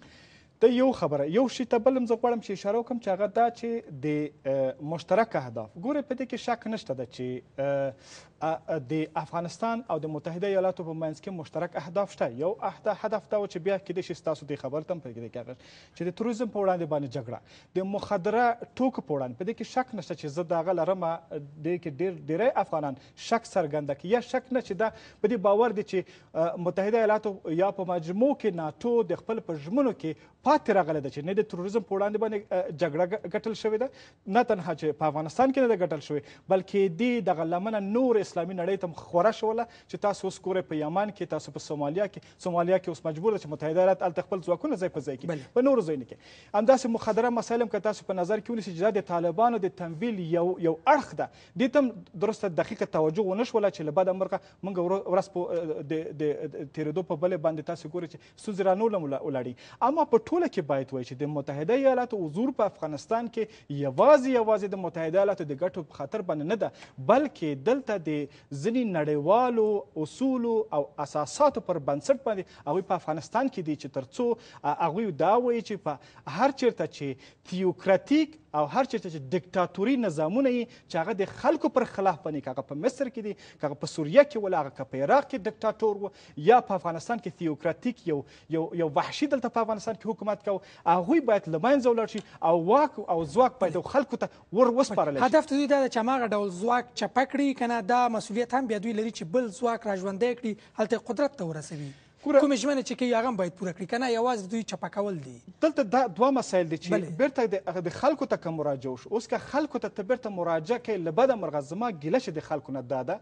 د یو خبره یو شی ته بل مزه غواړم چې اشاره وکم چې هغه دا چې د مشترک اهداف ګوره په دې کې شک نشته ده چې د افغانستان او د متحده ایالاتو په منځ کې مشترک اهداف شته یو هدف دا و چې بیا کېدای شي ستاسو دې خبره ته هم پرېږدي کاغذ چې د تروریزم په وړاندې باندې جګړه د مخدره ټوکو په وړاندې په دې کې شک نشته چې زه د هغه لرم دې کې ډېر ډېری افغانان شک څرګنده کوي یا شک نه چې دا په دې باور دي چې متحده ایالاتو یا په مجموع کې ناتو د خپل په ژمنو کې پاتې راغلی ده چې نه د تروریزم په وړاندې باندې جګړه ګټل شوې ده نه تنها چې په افغانستان کې نه ده ګټل شوې بلکې دې دغه لمنه نور اسلامي نړۍ ته خوره شوله چې تاسو اوس ګورئ په یمن کې تاسو په سومالیا کې سومالیا کې اوس مجبور ده چې متحده ایالات هلته خپل ځواکونه ځای په ځای کړي په نورو ځایونو کې همداسې مخدره مسایل هم که تاسو په نظر کې ونیسئ چې دا د طالبانو د تمویل یو یو اړخ ده دې ته هم درسته دقیقه توجه ونه شوله چې له بده مرغه موږ ورځ په د تېرېدو په بلې باندې تاسو ګورئ چې ستونزې رانولم ولاړي اما په ټوله کې باید وایي چې د متحده ایالاتو حضور په افغانستان کې یوازې یوازې د متحده ایالاتو د ګټو په خاطر باندې نه ده بلکې دلته د باندې ځینې نړیوالو اصولو او اساساتو پر بنسټ باندې هغوی په افغانستان کې دي چې تر څو هغوی دا وایي چې په هر چیرته چې تیوکراتیک او هر چیرته چې دیکتاتوري نظامونه یي چې هغه د خلکو پر خلاف باندې که هغه په مصر کې دي که هغه په سوریه کې ولا هغه که په عراق کې دیکتاتور و یا په افغانستان کې تیوکراتیک یو یو یو وحشي دلته په افغانستان کې حکومت کو هغوی باید له منځه ولاړ شي او واک او ځواک باید خلکو ته ور وسپارل شي هدف دوی دا ده چې هماغه ډول ځواک چپه کړي که نه دا مسؤلیت هم بیا دوی لري چې بل ځواک را ژوندی کړي هلته قدرت ته ورسوي کومې ژمنې چې کوي هغه هم باید پوره کړي که نه یوازې دوی چپه کول دي دلته دا دوه مسایل دي چې بیرته د خلکو ته که مراجعه وشو اوس که خلکو ته ته بیرته مراجعه کوې له بده مرغه زما ګیله چې د خلکو نه دا ده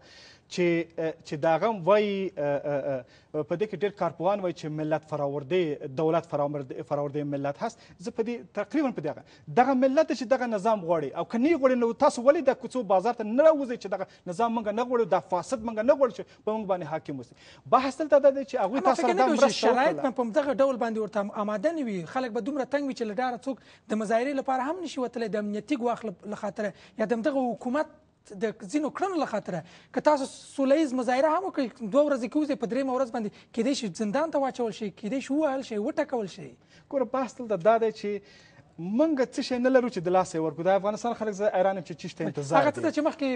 چې چې دا غم وایي په دې کې ډېر کارپوهان وایي چې ملت فراوردې دولت فراوردې ملت هست زه په دې تقریبا په دغه دغه ملت چې دغه نظام غواړي او که نه غواړي نو تاسو ولې د کوڅو بازار ته نه راوځئ چې دغه نظام موږ نه غواړو دا فاسد موږ نه غواړو چې په موږ باندې حاکم اوسي بحث دلته دا دی چې هغوی تاسو سره دا مرسته شرایط په دغه ډول باندې ورته آماده نه وي خلک به دومره تنګ وي چې له ډاره څوک د مظاهرې لپاره هم نشي وتلی د امنیتي ګواښ له خاطره یا د دغه حکومت د ځینو کړنو له خاطره که تاسو سولهییز مظاهره هم وکړئ دوه ورځې کې وځئ په درېیمه ورځ باندې کیدای شي زندان ته واچول شي کیدای شي ووهل شي وټکول شي ګوره بحث دلته دا دی چې منګه څه شي نه لرو چې د لاسه ورکو د افغانستان خلک زه ایران چې چی شته انتظار هغه څه چې مخکې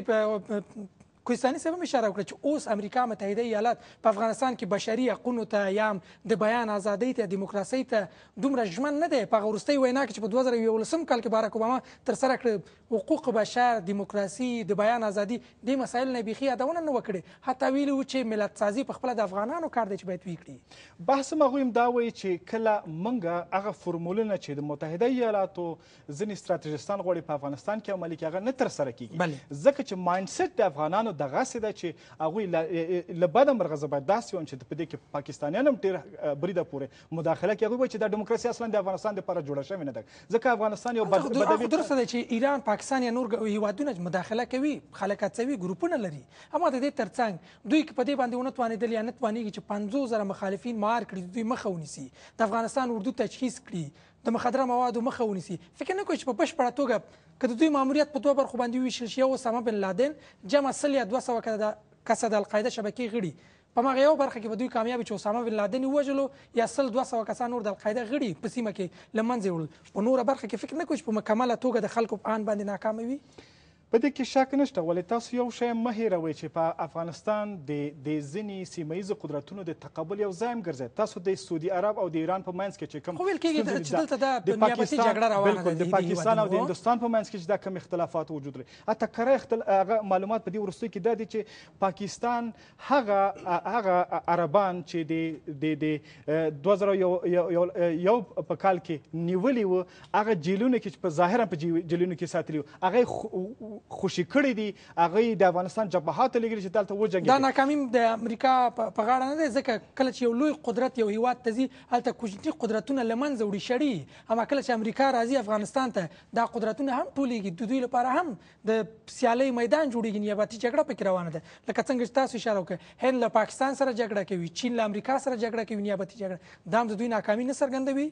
کوهستاني صاحب هم اشاره وکړه چې اوس امریکا متحده ایالات په افغانستان کې بشري حقونو ته یا د بیان ازادۍ ته دیموکراسۍ ته دومره ژمن نه دی په هغه وروستۍ وینا کې چې په دوه زره یولسم کال کې باراک اوباما ترسره کړې حقوق بشر دیموکراسي د بیان ازادي دې مسایل نه بیخي یادونه نه وکړې حتی ویلي و چې ملتسازي په خپله د افغانانو کار دی چې باید وکړي بحث هم هغوی هم دا وایي چې کله منګه هغه فرمولونه چې د متحده ایالاتو ځینې ستراتیژستان غواړي په افغانستان کې عملي کړي هغه نه ترسره کیږي ځکه چې مایندسیټ د افغانانو دغه سي ده چې هغه له بده مرغه زبر داسې وم چې په دې کې پاکستانیان هم ډیر بریده پورې مداخله کوي هغه چې د ډیموکراسي اصلا د افغانستان لپاره جوړه شوې نه ده ځکه افغانستان یو بدوي درسته ده چې ایران پاکستان یا نور هیوادونه مداخله کوي خلک هڅوي ګروپونه لري اما د دې ترڅنګ دوی په دې باندې ونه توانېدل یا نه توانېږي چې 50 زره مخالفین مار کړي دوی مخه ونیسي د افغانستان اردو تجهیز کړي د مخدره موادو مخه ونیسي فکر نه کوي چې په بشپړه توګه که د دوی ماموریت په دوه برخو باندې وویشل شي یو اسامه بن لادن جمع سل یا دوه سوه کسه د القاعده شبکې غړي په مغه یو برخه کې به دوی کامیاب چې اسامه بن لادن وژلو یا سل 200 کسان نور د القاعده غړي په سیمه کې لمنځه وړل په نور برخه کې فکر نه کوي چې په مکمله توګه د خلکو په ان باندې ناکام وي په دې کې شک نشته ولې تاسو یو شی مه هیروئ چې په افغانستان د د ځینې سیمه ییزو قدرتونو د تقابل یو ځای هم ګرځي تاسو د سعودي عرب او د ایران په منځ کې چې کوم خو ویل کېږي چې دلته دا د پاکستان جګړه روانه ده د پاکستان او د هندستان په منځ کې چې دا کم اختلافات وجود لري اته کره اختل هغه معلومات په دې ورستۍ کې دا دي چې پاکستان هغه هغه عربان چې د د د 2001 په کال کې نیولې و هغه جیلونه کې په ظاهره په جیلونو کې ساتلی و هغه خوشي کړي دي هغه د افغانستان جبهات لګري چې دلته وجنګي دا ناکامي د امریکا په غاړه نه ده ځکه کله چې یو لوی قدرت یو هیواد ته ځي هلته کوچني قدرتونه له منځه وړي شړي اما کله چې امریکا راځي افغانستان ته دا قدرتونه هم ټولېږي د دوی لپاره هم د سیالۍ میدان جوړېږي نیابتي جګړه پکې روانه ده لکه څنګه چې تاسو اشاره وکړه هند له پاکستان سره جګړه کوي چین له امریکا سره جګړه کوي نیابتي جګړه دا هم د دوی ناکامي نه څرګندوي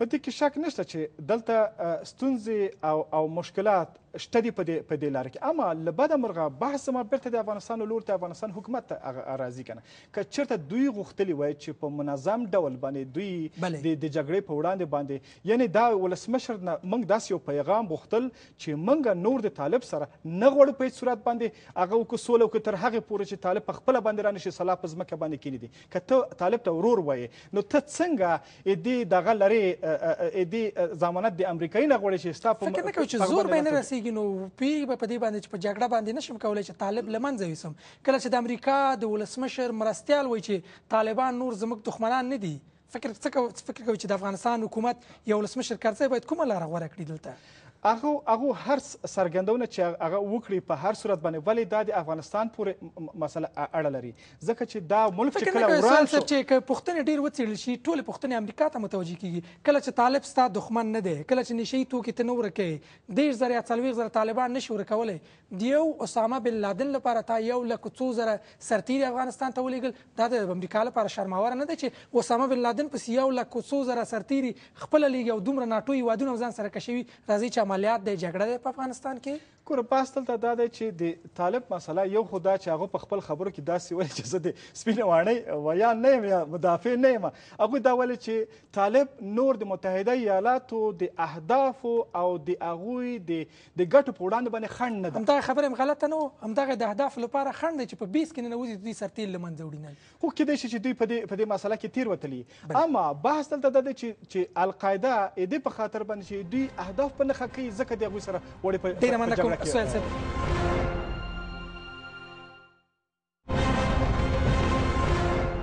په دې کې شک نشته چې دلته ستونزې او او مشکلات شته دي په دې په دې لاره کې اما له بده مرغه بحث ما بیرته د افغانستان لور ته افغانستان حکومت ته راځي کنه که چیرته دوی غوښتلی وای چې په منظم ډول باندې دوی د د جګړې په وړاندې باندې یعنی دا ولسمشر نه موږ داسې یو پیغام غوښتل چې موږ نور د طالب سره نه غواړو په صورت باندې هغه وکړو سوله وکړو تر هغې پورې چې طالب په خپله باندې رانشي سلا په ځمکه باندې کینی دي که ته طالب ته ورور وایې نو ته څنګه دې دغه لرې دې ضمانت د امریکایي نه غوړي چې ستا په فکر نه کوي چې زور به نه رسیږي نو پیږي به په دې باندې چې په جګړه باندې نشم کولای چې طالب لمنځه وسم کله چې د امریکا د ولسمشر مرستیال وایي چې طالبان نور زموږ دښمنان نه دي فکر څه فکر کوي چې د افغانستان حکومت یو ولسمشر کارځای باید کومه لار غوړه کړی دلته هغه هغه هر سرګندونه چې هغه وکړي په هر صورت باندې ولې دا د افغانستان پورې مسله اړه لري ځکه چې دا ملک چې کله وران شو چې پښتنې ډیر وڅېړل شي ټول پښتنې امریکا ته متوجي کیږي کله چې طالب ستا دښمن نه دی کله چې نشي توکي ته نه ورکوي دېرش زره یا څلوېښت زره طالبان نشي ورکولی د یو اسامه بن لادن لپاره تا یو لکه څو زره سرتیري افغانستان ته ولېږل دا د امریکا لپاره شرماوره نه ده چې اسامه بن لادن پسې یو لکه څو زره سرتیري خپله لیږي او دومره ناټو هېوادونه ځان سره کشوي راځي چې عملیات د جګړه دی په افغانستان کې ګوره بحث دلته دا دی چې د طالب مسله یو خو دا چې هغه په خپل خبرو کې داسې ویلي چې زه د سپینې واڼۍ ویا نه یم یا مدافع نه یم هغوی دا ویلي چې طالب نور د متحده ایالاتو د اهدافو او د هغوی د د ګټو په وړاندې باندې خنډ نه ده همدغه خبره هم غلطه نه وه همدغه د اهدافو لپاره خنډ دی چې په بیس کې ننوځي دوی سرتیل له منځه وړي خو کیدای شي چې دوی په دې په دې مسله کې تیر وتلي اما بحث دلته دا دی چې چې القاعده د دې په خاطر باندې چې دوی اهداف په نښه کوي ځکه د هغوی سره وړې په ډېره مننه کوم سهیل صاحب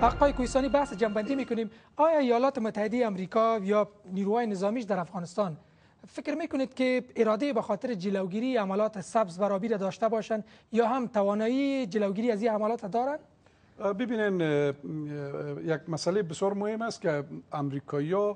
آقای کویسانی بحث جنبندی میکنیم آیا ایالات متحده امریکا یا نیروهای نظامیش در افغانستان فکر میکنید که اراده به خاطر جلوگیری عملات سبز و رابی را داشته باشند یا هم توانایی جلوگیری از این عملات دارند ببینن یک مسئله بسیار مهم است که امریکایی ها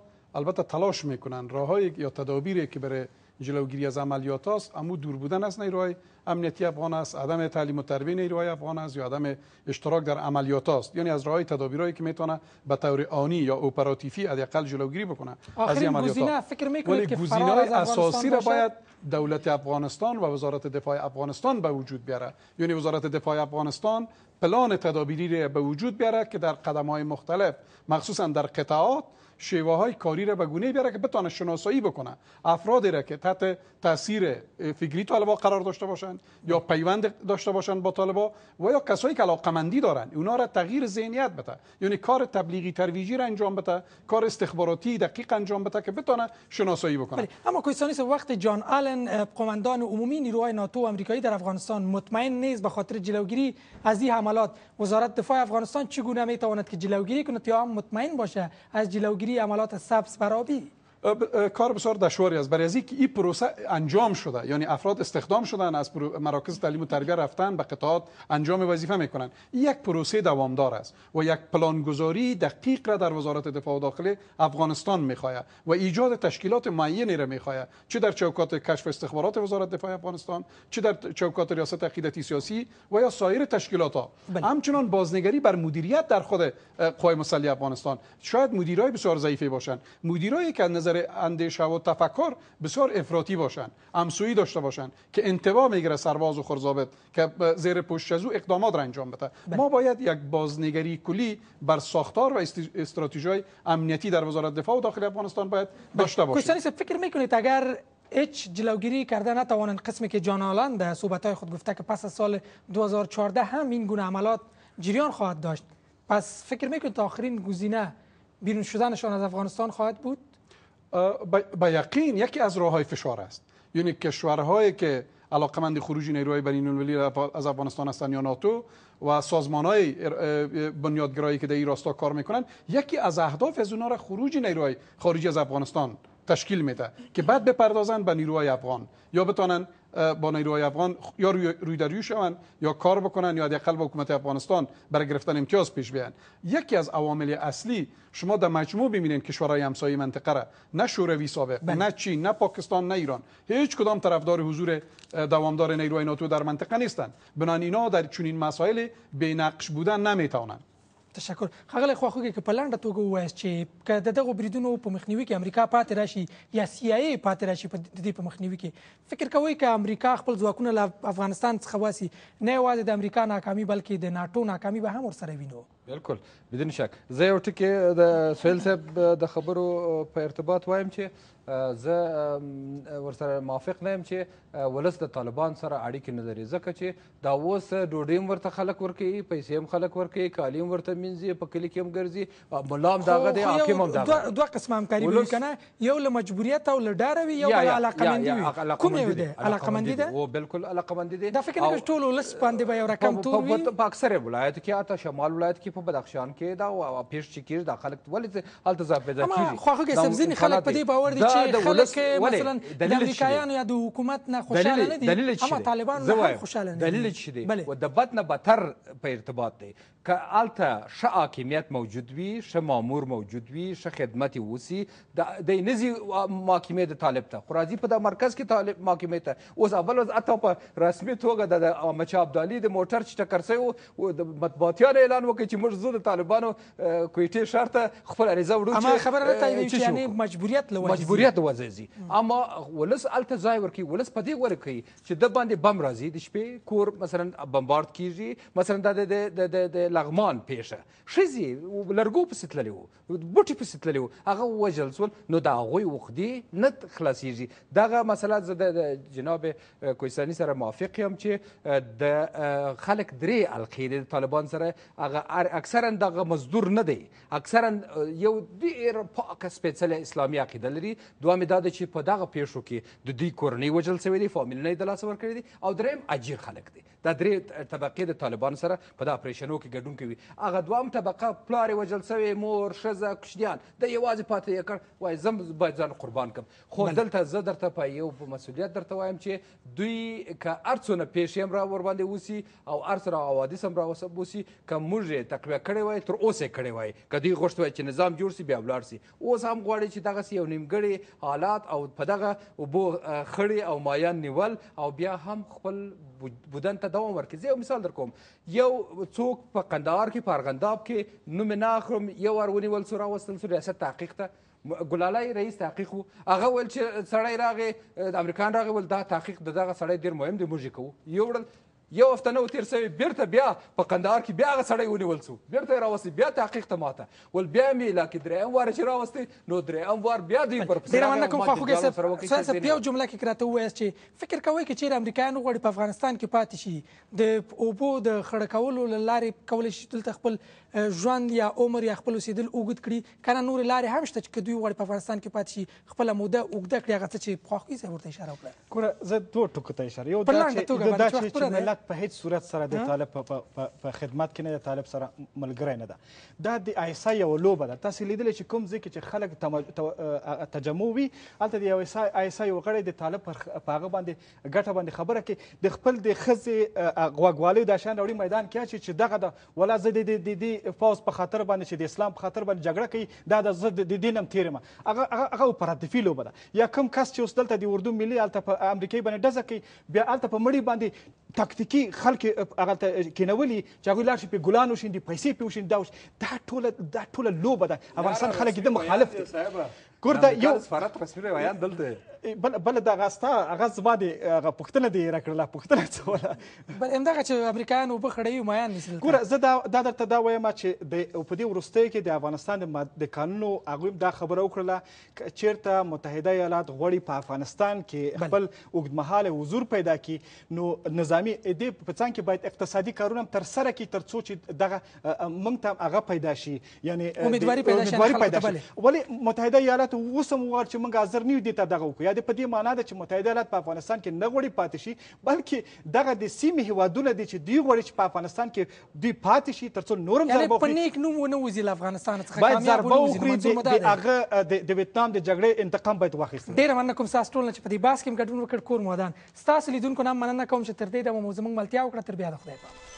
البته تلاش میکنن راههایی یا تدابیری که برای جلوگیری از عملیات است اما دور بودن از نیروهای امنیتی افغان است عدم تعلیم و تربیت نیروهای افغان است یا عدم اشتراک در عملیات است یعنی از راه تدابیرهایی که میتونه به طور آنی یا اپراتیفی حداقل جلوگیری بکنه از این عملیات فکر میکنید که گزینه اساسی را باید دولت افغانستان و وزارت دفاع افغانستان به وجود بیاره یعنی وزارت دفاع افغانستان پلان تدابیری را به وجود بیاره که در قدم مختلف مخصوصا در قطعات شیوه های کاری را به گونه بیاره که بتونه شناسایی بکنه افرادی را که تحت تاثیر فکری طالبا قرار داشته باشند یا پیوند داشته باشند با طالبا و یا کسایی که علاقمندی دارند اونا را تغییر ذهنیت بده یعنی کار تبلیغی ترویجی را انجام بده کار استخباراتی دقیق انجام بده که بتونه شناسایی بکنه بله. اما کویسانیس وقت جان آلن قماندان عمومی نیروهای ناتو آمریکایی در افغانستان مطمئن نیست به خاطر جلوگیری از این حملات وزارت دفاع افغانستان چگونه می تواند که جلوگیری کنه یا مطمئن باشه از جلوگیری عملات سبز برابی کار بسیار دشواری است برای از اینکه این پروسه انجام شده یعنی افراد استخدام شدن از مراکز تعلیم و تربیه رفتن به قطعات انجام وظیفه میکنن یک پروسه دوامدار است و یک پلان گذاری دقیق را در وزارت دفاع و داخلی افغانستان میخواهد و ایجاد تشکیلات معینی را میخواهد چه در چوکات کشف استخبارات وزارت دفاع افغانستان چه در چوکات ریاست عقیدتی سیاسی و یا سایر تشکیلات ها بلی. همچنان بازنگری بر مدیریت در خود قوای مسلح افغانستان شاید مدیرای بسیار ضعیفی باشند مدیرایی که نظر نظر اندیشه و تفکر بسیار افراطی باشند امسویی داشته باشند که انتباه میگیره سرباز و خرزابت که زیر پشت از او اقدامات را انجام بده بله. ما باید یک بازنگری کلی بر ساختار و استراتژی امنیتی در وزارت دفاع و داخل افغانستان باید بله. داشته باشیم فکر میکنید اگر هیچ جلوگیری کرده نتوانند قسمی که جان آلان در صحبت‌های خود گفته که پس از سال 2014 هم این گونه عملات جریان خواهد داشت پس فکر میکنید تا آخرین گزینه بیرون شدنشان از افغانستان خواهد بود با یقین یکی از راه های فشار است یعنی کشورهایی که علاقمند خروج نیروهای بین المللی از افغانستان هستند یا ناتو و سازمان های بنیادگرایی که در این راستا کار میکنن یکی از اهداف از اونها را خروج نیروهای خارج از افغانستان تشکیل میده که بعد بپردازند به نیروهای افغان یا بتوانند با نیروهای افغان یا روی, روی در شوند یا کار بکنن یا حداقل با حکومت افغانستان برای گرفتن امتیاز پیش بیان یکی از عوامل اصلی شما در مجموع ببینید کشورهای همسایه منطقه را نه شوروی سابق بله. نه چین نه پاکستان نه ایران هیچ کدام طرفدار حضور دوامدار نیروهای ناتو در منطقه نیستند بنان اینا در چنین مسائل بینقش بودن نمیتوانند تشکر خغله خو خو کې په لاندې توګه وایي چې کله دغه بریدونو په مخنیوي کې امریکا پاتې راشي یا سی آی ای پاتې راشي په دې په مخنیوي کې فکر کوي چې امریکا خپل ځواکونه له افغانستان څخه واسي نه یوازې د امریکا ناکامي بلکې د ناتو ناکامي به هم ورسره وینو بالکل بدون شک زه یو ټکی د سویل صاحب د خبرو په ارتباط وایم چې زه ورسره موافق نه یم چې ولس د طالبان سره اړیکې نه لري ځکه چې دا اوس ډوډۍ هم ورته خلک ورکوي پیسې هم خلک ورکوي کالي هم ورته مینځي په کلي کې هم ګرځي ملا هم دغه دی حاکم هم دغه دوه قسمه همکاري وي که نه یو له مجبوریت او له ډاره وي یو بله علاقمندي وي کوم یو دی علاقمندي ده بالکل علاقمندي دی دا فکر نه کوي ټول ولس باندې به یو رقم تور وي په اکثره ولایتو کې حتی شمال ولایت کې کې په بدخشان کې دا پیښ چې کیږي دا خلک ولې هلته ځابېده کیږي خو هغه سم ځینې خلک په دې باور دي چې خلک مثلا د امریکایانو یا د حکومت نه خوشاله نه دي اما طالبان نه خوشاله نه دي دلیل چې دی او د بد نه بدتر په ارتباط دی که هلته ښه حاکمیت موجود وي ښه مامور موجود وي ښه خدمت یې وسي دی نه ځي محاکمې د طالب ته خو راځي په دا مرکز کې طالب محاکمې ته اوس اول حتی په رسمي توګه د احمدشاه ابدالي د موټر چې ټکر سوی و مطبوعاتیانو اعلان وکړ چې موږ زه د طالبانو کویټې ښار ته خپل عریضه وړو چې خبره نه تاییدوي چې یعنې مجبوریت له مجبوریت د وجې ځي اما ولس هلته ځای ورکوي ولس په دې غوره کوي چې ده باندې بم راځي د شپې کور مثلا بمبارد کیږي مثلا دا د لغمان پیښه ښځې لرګو پسې تللی وو بوټي پسې تللی وو هغه ووژل شول نو د هغوی عقدې نه خلاصیږي دغه مسله زه د جناب کویساني سره موافق یم چې د خلک درې القې د طالبان سره هغه هر اکثرا دغه مزدور نه دی اکثرا یو ډېر پاکه سپېڅلی اسلامي عقیده لري دوام دا ده چې په دغه پیښو کې د دوی کورنۍ وژل سوی دي فامیلونه یې د لاسه ورکړي دي او دریم اجیر خلک دي دا درې طبقې د طالبان سره په دغه اپریشنو کې ګډون کوي هغه دوام طبقه پلار یې وژل سوی مور ښځه کوچنیان د یوازې پاتې یې کړ وایي زه باید ځان قربان کړم خو دلته زه درته په یو مسؤلیت درته وایم چې دوی که هر څونه پیښې هم را ورباندې وسي او هر څه حوادث هم را وسي که موږ یې تقویه کړی وای تر اوسه کړی وای کدی غوښتوي چې نظام جوړ شي بیا ولاړ شي اوس هم غواړي چې دغه یو نیمګړی حالات او په دغه وبو خړې او مایان نیول او بیا هم خپل بودن ته دوام ورکړي زه یو مثال درکوم یو څوک په قندهار کې په ارغنداب کې نوم نه اخلم یو ور ونیول سو راوستل سو ریاست تحقیق ته ګلالای رئیس تحقیق هغه ویل چې سړی راغی د امریکان راغی ول دا تحقیق د دغه سړی ډیر مهم دی موږ یې کوو یو وړل یو هفته نه تیر سوی بیرته بیا په کندهار کې بیا هغه سړی ونیول سو بیرته یې راوستې بیا تحقیق ته ماته ول بیا مې علاقې درېیم واره چې راوستې نو درېیم وار بیا دوی ورپسې ډېره مننه کوم خواخوږی صاحب صاحب په یو جمله کې که راته ووایاست چې فکر کوئ که چېرې امریکایان وغواړي په افغانستان کې پاتې شي د اوبو د خړه کولو له لارې کولی شي دلته خپل ژوند یا عمر یا خپل اوسېدل اوږد کړي کنه نور لارې هم شته چې دوی وړ په افغانستان کې پاتې شي خپل موده اوږده کړي هغه څه چې پخوي څه ورته اشاره وکړه ګوره زه دوه ټکو ته اشاره یو دا چې ملت په هیڅ صورت سره د طالب په خدمت کې نه د طالب سره ملګری نه ده دا د ایسا یو لوبه ده تاسو لیدلی چې کوم ځای کې چې خلک تجمع وي هلته د یو ایسا یو غړی د طالب پر هغه باندې ګټه باندې خبره کې د خپل د ښځې غوږوالۍ دا شیان راوړي میدان کې اچي چې دغه ده ولا زه د فوز په خاطر باندې چې د اسلام په خاطر باندې جګړه کوي دا د زه د دین هم تیرمه هغه هغه اپراتیفي لوبه ده یا کوم کس چې اوس دلته د اردو ملي هلته په امریکایي باندې ډزه کوي بیا هلته په مړي باندې تاکتیکي خلک هغه کینولي چې هغوی لاړ شي په ګلانو شیندي پیسې پې وشیندي دا ټوله دا ټوله لوبه ده افغانستان خلک د مخالف دي ګورته یو سفارت رسمي روایت دلته بل بل دا غاستا هغه زما دی هغه پښتنه دی راکړله پښتنه څوله بل همدغه چې امریکایان وبه خړی مایان نسل ګوره زه دا دا درته دا وایم چې د په دې وروستۍ کې د افغانستان د قانونو هغه دا خبره وکړله چیرته متحده ایالات غوړي په افغانستان کې خپل اوږدمهاله حضور پیدا کړي نو نظامی دې په څنګه کې باید اقتصادي کارونه تر سره کې تر څو چې دغه موږ ته هغه پیدا شي یعنی امیدواري پیدا شي ولې متحده ایالات ایالاتو اوس هم وغواړي چې موږ حاضر نه یو دې ته دغه وکړو یا د په دې معنا ده چې متحده ایالات په افغانستان کې نه غواړي پاتې شي بلکې دغه د سیمې هیوادونه دي چې دوی غواړي چې په افغانستان کې دوی پاتې شي تر څو نور هم ضربه وخوري په نیک نوم ونه وځي له افغانستان څخه باید ضربه وخوري د هغه د ویتنام د جګړې انتقام باید واخیستل ډېره مننه کوم ستاسو ټولنه چې په دې باس کې ګډون وکړ کور مودان ستاسو لیدونکو نه مننه کوم چې تر دې دمه مو زموږ ملتیا وکړه تر بیا د خدای په